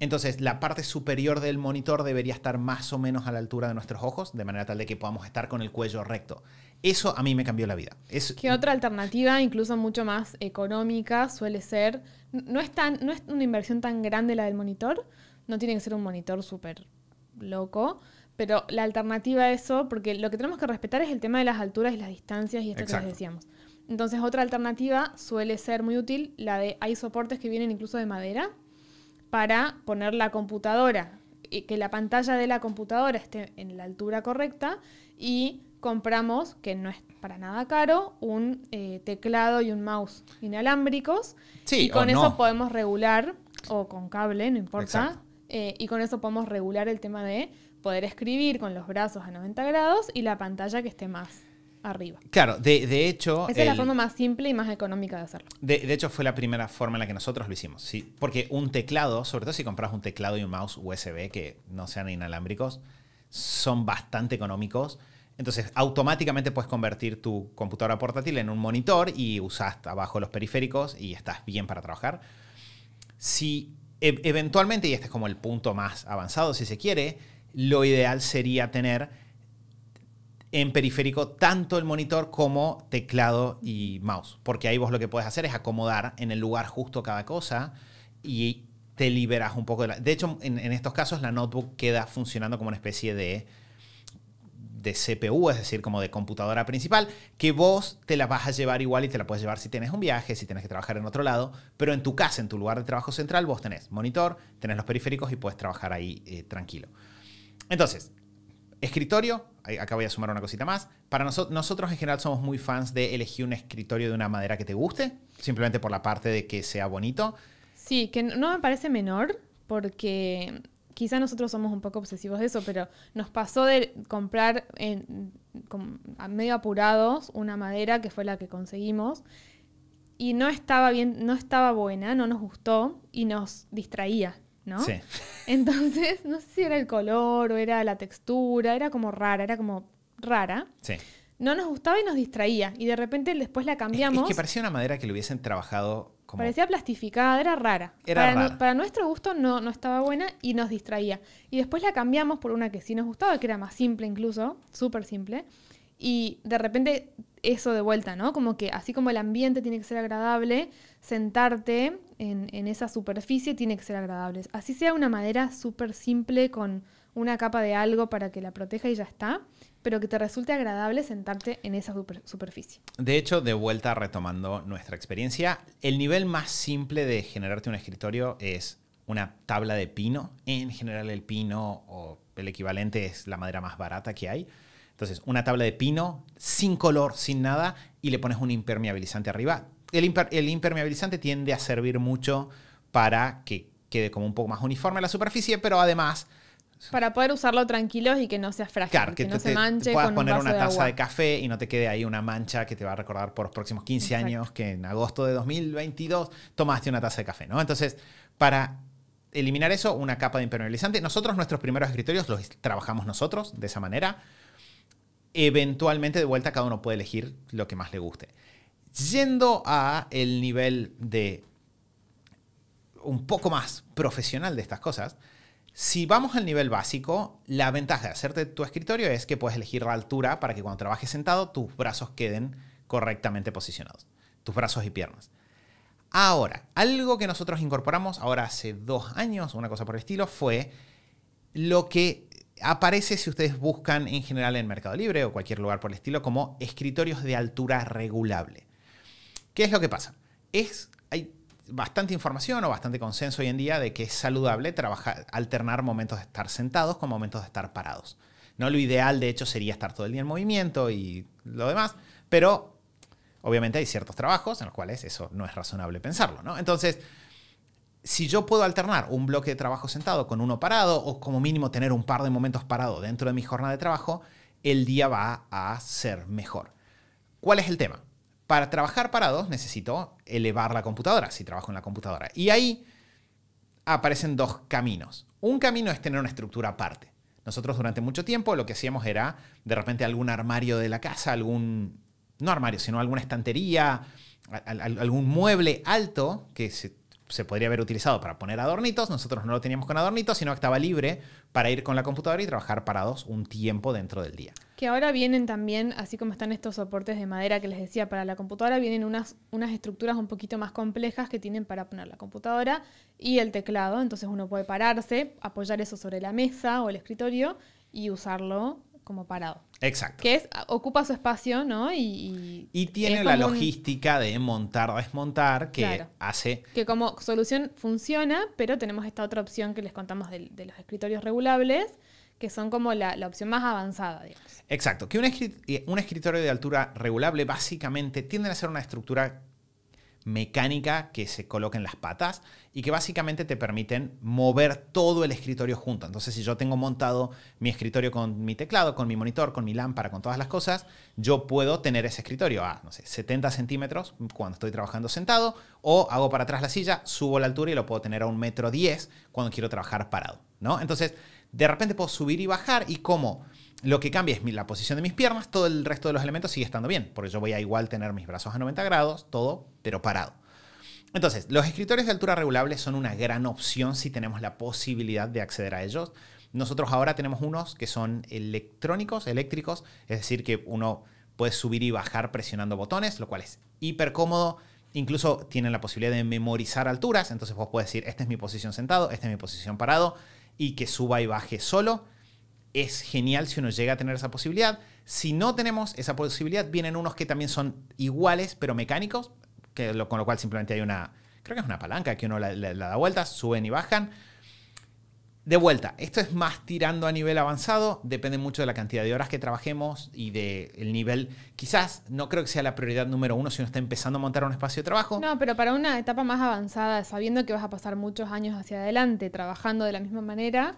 Entonces, la parte superior del monitor debería estar más o menos a la altura de nuestros ojos, de manera tal de que podamos estar con el cuello recto. Eso a mí me cambió la vida. ¿Qué otra alternativa, incluso mucho más económica, suele ser no es, tan, no es una inversión tan grande la del monitor, no tiene que ser un monitor súper loco, pero la alternativa a eso, porque lo que tenemos que respetar es el tema de las alturas y las distancias y esto que les decíamos. Entonces otra alternativa suele ser muy útil, la de hay soportes que vienen incluso de madera para poner la computadora, y que la pantalla de la computadora esté en la altura correcta y compramos, que no es para nada caro, un eh, teclado y un mouse inalámbricos. y con eso podemos regular, o con cable, no importa. Eh, y con eso podemos regular el tema de poder escribir con los brazos a 90 grados y la pantalla que esté más arriba. Claro, de, hecho... Esa es la forma más simple y más económica de hacerlo. De, de, hecho, fue la primera forma en la que nosotros lo hicimos. ¿sí? Porque un teclado, sobre todo si compras un teclado y un mouse USB que no sean inalámbricos, son bastante económicos entonces, automáticamente puedes convertir tu computadora portátil en un monitor y usas abajo los periféricos y estás bien para trabajar. Si e-, eventualmente, y este es como el punto más avanzado si se quiere, lo ideal sería tener en periférico tanto el monitor como teclado y mouse, porque ahí vos lo que puedes hacer es acomodar en el lugar justo cada cosa y te liberas un poco de la... De hecho, en estos casos la notebook queda funcionando como una especie de de CPU, es decir, como de computadora principal, que vos te la vas a llevar igual y te la puedes llevar si tienes un viaje, si tienes que trabajar en otro lado, pero en tu casa, en tu lugar de trabajo central, vos tenés monitor, tenés los periféricos y puedes trabajar ahí eh, tranquilo. Entonces, escritorio, acá voy a sumar una cosita más, para nosotros nosotros en general somos muy fans de elegir un escritorio de una madera que te guste, simplemente por la parte de que sea bonito. Sí, que no me parece menor, porque quizá nosotros somos un poco obsesivos de eso, pero nos pasó de comprar en, a medio apurados una madera que fue la que conseguimos y no estaba bien, no estaba buena, no nos gustó y nos distraía, ¿no? Sí. Entonces, no sé si era el color o era la textura, era como rara, era como rara. Sí. No nos gustaba y nos distraía. Y de repente después la cambiamos. es que parecía una madera que le hubiesen trabajado Parecía plastificada, era rara. para, nuestro gusto no, estaba buena y nos distraía. Y después la cambiamos por una que sí nos gustaba, que era más simple incluso, súper simple. Y de repente eso de vuelta, ¿no? Como que así como el ambiente tiene que ser agradable, sentarte en, en esa superficie tiene que ser agradable. Así sea una madera súper simple con una capa de algo para que la proteja y ya está pero que te resulte agradable sentarte en esa superficie. De hecho, de vuelta retomando nuestra experiencia, el nivel más simple de generarte un escritorio es una tabla de pino. En general el pino o el equivalente es la madera más barata que hay. Entonces, una tabla de pino sin color, sin nada, y le pones un impermeabilizante arriba. El, el impermeabilizante tiende a servir mucho para que quede como un poco más uniforme la superficie, pero además para poder usarlo tranquilos y que no sea frágil, que, no se manche. Puedas poner una taza de, café y no te quede ahí una mancha que te va a recordar por los próximos 15 años que en agosto de 2022 tomaste una taza de café, ¿no? Entonces, para eliminar eso, una capa de impermeabilizante. Nosotros nuestros primeros escritorios los trabajamos nosotros de esa manera. Eventualmente, de vuelta, cada uno puede elegir lo que más le guste. Yendo a el nivel de un poco más profesional de estas cosas, si vamos al nivel básico, la ventaja de hacerte tu escritorio es que puedes elegir la altura para que cuando trabajes sentado tus brazos queden correctamente posicionados, tus brazos y piernas. Ahora, algo que nosotros incorporamos ahora hace dos años, una cosa por el estilo, fue lo que aparece si ustedes buscan en general en Mercado Libre o cualquier lugar por el estilo como escritorios de altura regulable. ¿Qué es lo que pasa? Es bastante información o bastante consenso hoy en día de que es saludable trabajar, alternar momentos de estar sentados con momentos de estar parados. No lo ideal, de hecho, sería estar todo el día en movimiento y lo demás, pero obviamente hay ciertos trabajos en los cuales eso no es razonable pensarlo, ¿no? Entonces, si yo puedo alternar un bloque de trabajo sentado con uno parado o como mínimo tener un par de momentos parados dentro de mi jornada de trabajo, el día va a ser mejor. ¿Cuál es el tema? Para trabajar parados necesito elevar la computadora, si trabajo en la computadora. Y ahí aparecen dos caminos. Un camino es tener una estructura aparte. Nosotros durante mucho tiempo lo que hacíamos era de repente algún armario de la casa, algún, no armario, sino alguna estantería, algún mueble alto que se se podría haber utilizado para poner adornitos, nosotros no lo teníamos con adornitos, sino que estaba libre para ir con la computadora y trabajar parados un tiempo dentro del día. Que ahora vienen también, así como están estos soportes de madera que les decía para la computadora, vienen unas, unas estructuras un poquito más complejas que tienen para poner la computadora y el teclado, entonces uno puede pararse, apoyar eso sobre la mesa o el escritorio y usarlo como parado. Exacto. Que ocupa su espacio, ¿no? Y, tiene la logística de montar, o desmontar, que hace... Que como solución funciona, pero tenemos esta otra opción que les contamos de, los escritorios regulables, que son como la, opción más avanzada, digamos. Exacto, que un, eh, un escritorio de altura regulable básicamente tiende a ser una estructura mecánica que se coloca en las patas y que básicamente te permiten mover todo el escritorio junto. Entonces, si yo tengo montado mi escritorio con mi teclado, con mi monitor, con mi lámpara, con todas las cosas, yo puedo tener ese escritorio a, no sé, 70 centímetros cuando estoy trabajando sentado o hago para atrás la silla, subo la altura y lo puedo tener a un metro 10 cuando quiero trabajar parado, ¿no? Entonces, de repente puedo subir y bajar y como lo que cambia es la posición de mis piernas, todo el resto de los elementos sigue estando bien, porque yo voy a igual tener mis brazos a 90 grados, todo, pero parado. Entonces, los escritores de altura regulable son una gran opción si tenemos la posibilidad de acceder a ellos. Nosotros ahora tenemos unos que son electrónicos, eléctricos, es decir, que uno puede subir y bajar presionando botones, lo cual es hiper cómodo. Incluso tienen la posibilidad de memorizar alturas, entonces vos puedes decir, esta es mi posición sentado, esta es mi posición parado, y que suba y baje solo es genial si uno llega a tener esa posibilidad. Si no tenemos esa posibilidad, vienen unos que también son iguales, pero mecánicos, que con lo cual simplemente hay una, creo que es una palanca que uno la, da vuelta, suben y bajan. De vuelta, esto es más tirando a nivel avanzado, depende mucho de la cantidad de horas que trabajemos y del nivel. Quizás no creo que sea la prioridad número uno si uno está empezando a montar un espacio de trabajo. No, pero para una etapa más avanzada, sabiendo que vas a pasar muchos años hacia adelante trabajando de la misma manera,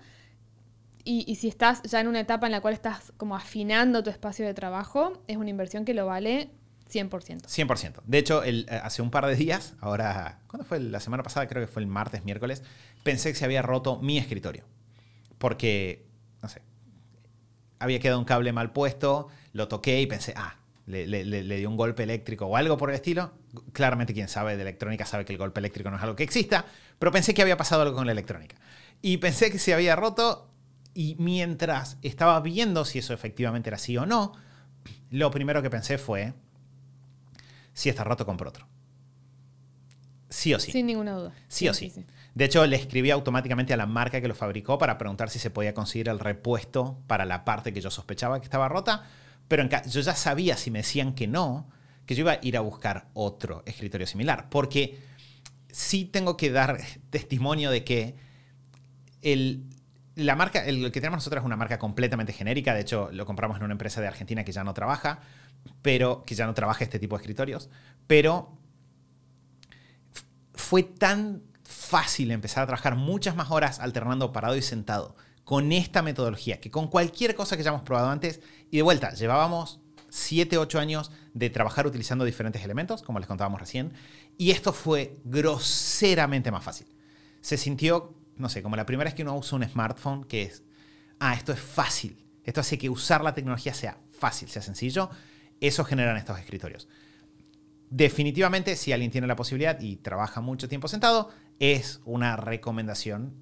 y, si estás ya en una etapa en la cual estás como afinando tu espacio de trabajo, es una inversión que lo vale 100%. 100%. De hecho, eh, hace un par de días, ahora, ¿cuándo fue? La semana pasada, creo que fue el martes, miércoles, pensé que se había roto mi escritorio. Porque, no sé, había quedado un cable mal puesto, lo toqué y pensé, ah, le, le dio un golpe eléctrico o algo por el estilo. Claramente quien sabe de electrónica sabe que el golpe eléctrico no es algo que exista, pero pensé que había pasado algo con la electrónica. Y pensé que se había roto y mientras estaba viendo si eso efectivamente era así o no, lo primero que pensé fue, si está roto, compro otro. Sí o sí. Sin ninguna duda. Sí, o sí. De hecho, le escribí automáticamente a la marca que lo fabricó para preguntar si se podía conseguir el repuesto para la parte que yo sospechaba que estaba rota, pero en yo ya sabía si me decían que no, que yo iba a ir a buscar otro escritorio similar, porque sí tengo que dar testimonio de que el, la marca, el que tenemos nosotros es una marca completamente genérica, de hecho lo compramos en una empresa de Argentina que ya no trabaja, pero que ya no trabaja este tipo de escritorios, pero fue tan fácil empezar a trabajar muchas más horas alternando parado y sentado con esta metodología que con cualquier cosa que hayamos probado antes y de vuelta, llevábamos 7, 8 años de trabajar utilizando diferentes elementos, como les contábamos recién, y esto fue groseramente más fácil. Se sintió no sé, como la primera vez que uno usa un smartphone, que es, ah, esto es fácil, esto hace que usar la tecnología sea fácil, sea sencillo, eso generan estos escritorios. Definitivamente, si alguien tiene la posibilidad y trabaja mucho tiempo sentado, es una recomendación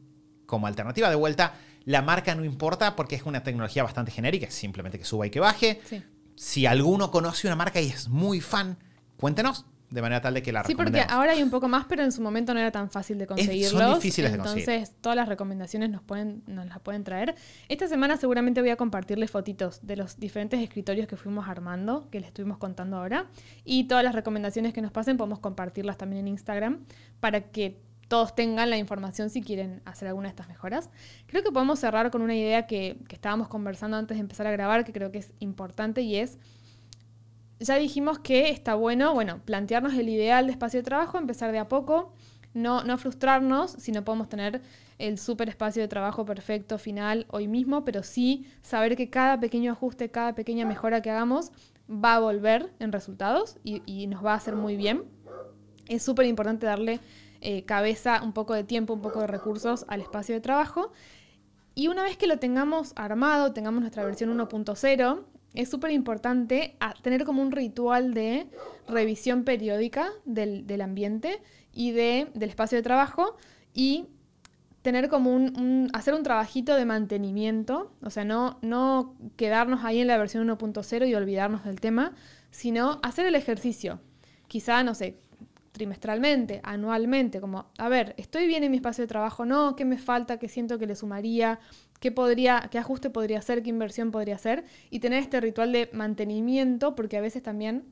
como alternativa. De vuelta, la marca no importa porque es una tecnología bastante genérica, simplemente que suba y que baje. Si alguno conoce una marca y es muy fan, cuéntenos, de manera tal de que la Sí, porque ahora hay un poco más, pero en su momento no era tan fácil de conseguirlos. son difíciles entonces, todas las recomendaciones nos, pueden, nos las pueden traer. Esta semana seguramente voy a compartirles fotitos de los diferentes escritorios que fuimos armando, que les estuvimos contando ahora. Y todas las recomendaciones que nos pasen podemos compartirlas también en Instagram para que todos tengan la información si quieren hacer alguna de estas mejoras. Creo que podemos cerrar con una idea que, que estábamos conversando antes de empezar a grabar, que creo que es importante y es ya dijimos que está bueno, bueno, plantearnos el ideal de espacio de trabajo, empezar de a poco, no, frustrarnos si no podemos tener el super espacio de trabajo perfecto final hoy mismo, pero sí saber que cada pequeño ajuste, cada pequeña mejora que hagamos va a volver en resultados y, nos va a hacer muy bien. Es súper importante darle eh, cabeza, un poco de tiempo, un poco de recursos al espacio de trabajo. Y una vez que lo tengamos armado, tengamos nuestra versión 1.0, es súper importante ah, tener como un ritual de revisión periódica del, ambiente y del espacio de trabajo y tener como un, hacer un trabajito de mantenimiento, o sea, no, no quedarnos ahí en la versión 1.0 y olvidarnos del tema, sino hacer el ejercicio. Quizá, no sé, trimestralmente, anualmente, como, a ver, ¿estoy bien en mi espacio de trabajo? No, ¿qué me falta? ¿Qué siento que le sumaría? qué, ajuste podría hacer, qué inversión podría hacer y tener este ritual de mantenimiento porque a veces también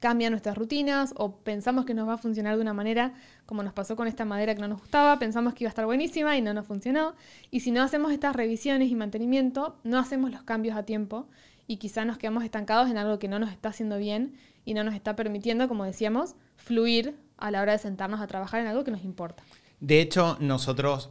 cambian nuestras rutinas o pensamos que nos va a funcionar de una manera como nos pasó con esta madera que no nos gustaba, pensamos que iba a estar buenísima y no nos funcionó. Y si no hacemos estas revisiones y mantenimiento, no hacemos los cambios a tiempo y quizá nos quedamos estancados en algo que no nos está haciendo bien y no nos está permitiendo, como decíamos, fluir a la hora de sentarnos a trabajar en algo que nos importa. De hecho, nosotros,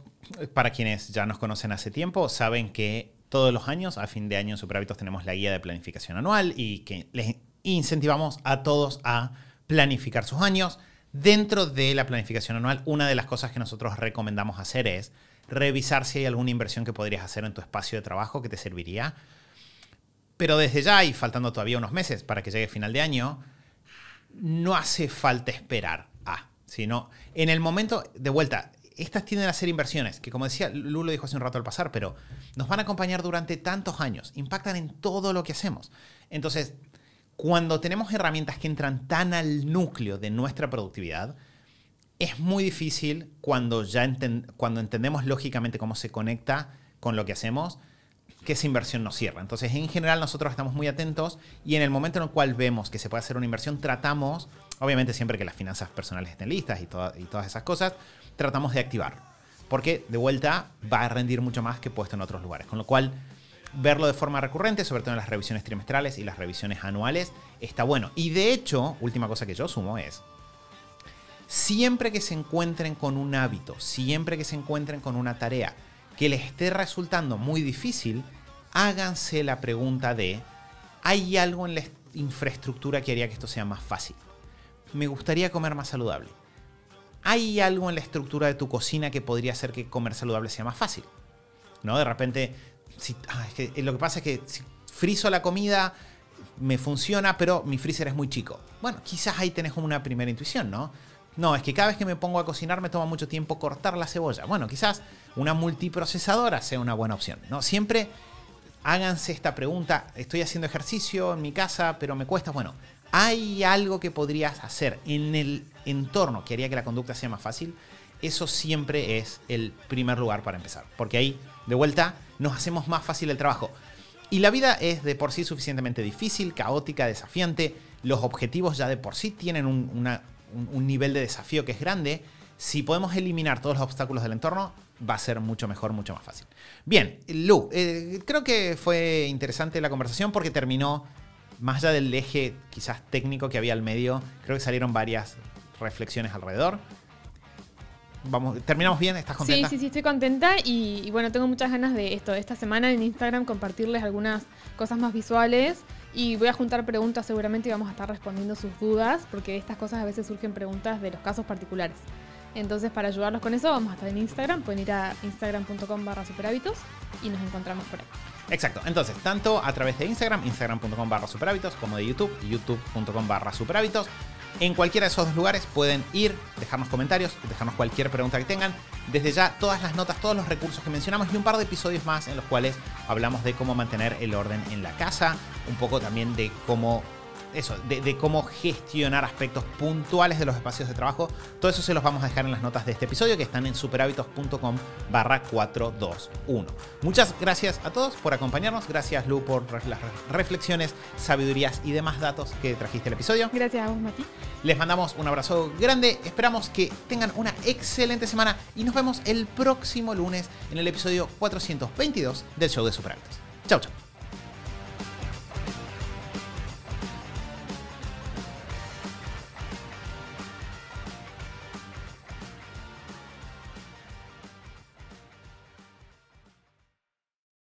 para quienes ya nos conocen hace tiempo, saben que todos los años, a fin de año en Superhábitos, tenemos la guía de planificación anual y que les incentivamos a todos a planificar sus años. Dentro de la planificación anual, una de las cosas que nosotros recomendamos hacer es revisar si hay alguna inversión que podrías hacer en tu espacio de trabajo que te serviría. Pero desde ya, y faltando todavía unos meses para que llegue final de año, no hace falta esperar sino en el momento, de vuelta, estas tienden a ser inversiones, que como decía, Lulo dijo hace un rato al pasar, pero nos van a acompañar durante tantos años, impactan en todo lo que hacemos. Entonces, cuando tenemos herramientas que entran tan al núcleo de nuestra productividad, es muy difícil cuando ya cuando entendemos lógicamente cómo se conecta con lo que hacemos, que esa inversión nos cierra. Entonces, en general, nosotros estamos muy atentos y en el momento en el cual vemos que se puede hacer una inversión, tratamos obviamente siempre que las finanzas personales estén listas y, y todas esas cosas, tratamos de activar. Porque de vuelta va a rendir mucho más que puesto en otros lugares. Con lo cual, verlo de forma recurrente, sobre todo en las revisiones trimestrales y las revisiones anuales, está bueno. Y de hecho, última cosa que yo sumo es, siempre que se encuentren con un hábito, siempre que se encuentren con una tarea que les esté resultando muy difícil, háganse la pregunta de, ¿hay algo en la infraestructura que haría que esto sea más fácil? me gustaría comer más saludable. Hay algo en la estructura de tu cocina que podría hacer que comer saludable sea más fácil. ¿No? De repente, ah, eh, lo que pasa es que friso la comida, me funciona, pero mi freezer es muy chico. Bueno, quizás ahí tenés una primera intuición, ¿no? No, es que cada vez que me pongo a cocinar me toma mucho tiempo cortar la cebolla. Bueno, quizás una multiprocesadora sea una buena opción, ¿no? Siempre háganse esta pregunta, estoy haciendo ejercicio en mi casa, pero me cuesta, bueno, hay algo que podrías hacer en el entorno que haría que la conducta sea más fácil, eso siempre es el primer lugar para empezar, porque ahí, de vuelta, nos hacemos más fácil el trabajo. Y la vida es de por sí suficientemente difícil, caótica, desafiante, los objetivos ya de por sí tienen un, un nivel de desafío que es grande, si podemos eliminar todos los obstáculos del entorno, va a ser mucho mejor, mucho más fácil. Bien, Lu, eh, creo que fue interesante la conversación porque terminó, más allá del eje quizás técnico que había al medio, creo que salieron varias reflexiones alrededor. Vamos, ¿Terminamos bien? ¿Estás contenta? Sí, sí, sí, estoy contenta y, bueno, tengo muchas ganas de esto, de esta semana en Instagram compartirles algunas cosas más visuales y voy a juntar preguntas seguramente y vamos a estar respondiendo sus dudas porque estas cosas a veces surgen preguntas de los casos particulares. Entonces, para ayudarlos con eso, vamos a estar en Instagram. Pueden ir a instagram.com barra superhábitos y nos encontramos por ahí. Exacto, entonces, tanto a través de Instagram, instagram.com barra superhábitos, como de YouTube, youtube.com barra superhábitos. En cualquiera de esos dos lugares pueden ir, dejarnos comentarios, dejarnos cualquier pregunta que tengan. Desde ya todas las notas, todos los recursos que mencionamos y un par de episodios más en los cuales hablamos de cómo mantener el orden en la casa, un poco también de cómo eso, de, cómo gestionar aspectos puntuales de los espacios de trabajo. Todo eso se los vamos a dejar en las notas de este episodio que están en superhábitos.com barra 421. Muchas gracias a todos por acompañarnos. Gracias Lu por las reflexiones, sabidurías y demás datos que trajiste el episodio. Gracias a vos, Mati. Les mandamos un abrazo grande. Esperamos que tengan una excelente semana y nos vemos el próximo lunes en el episodio 422 del show de Superhábitos. Chau, chao.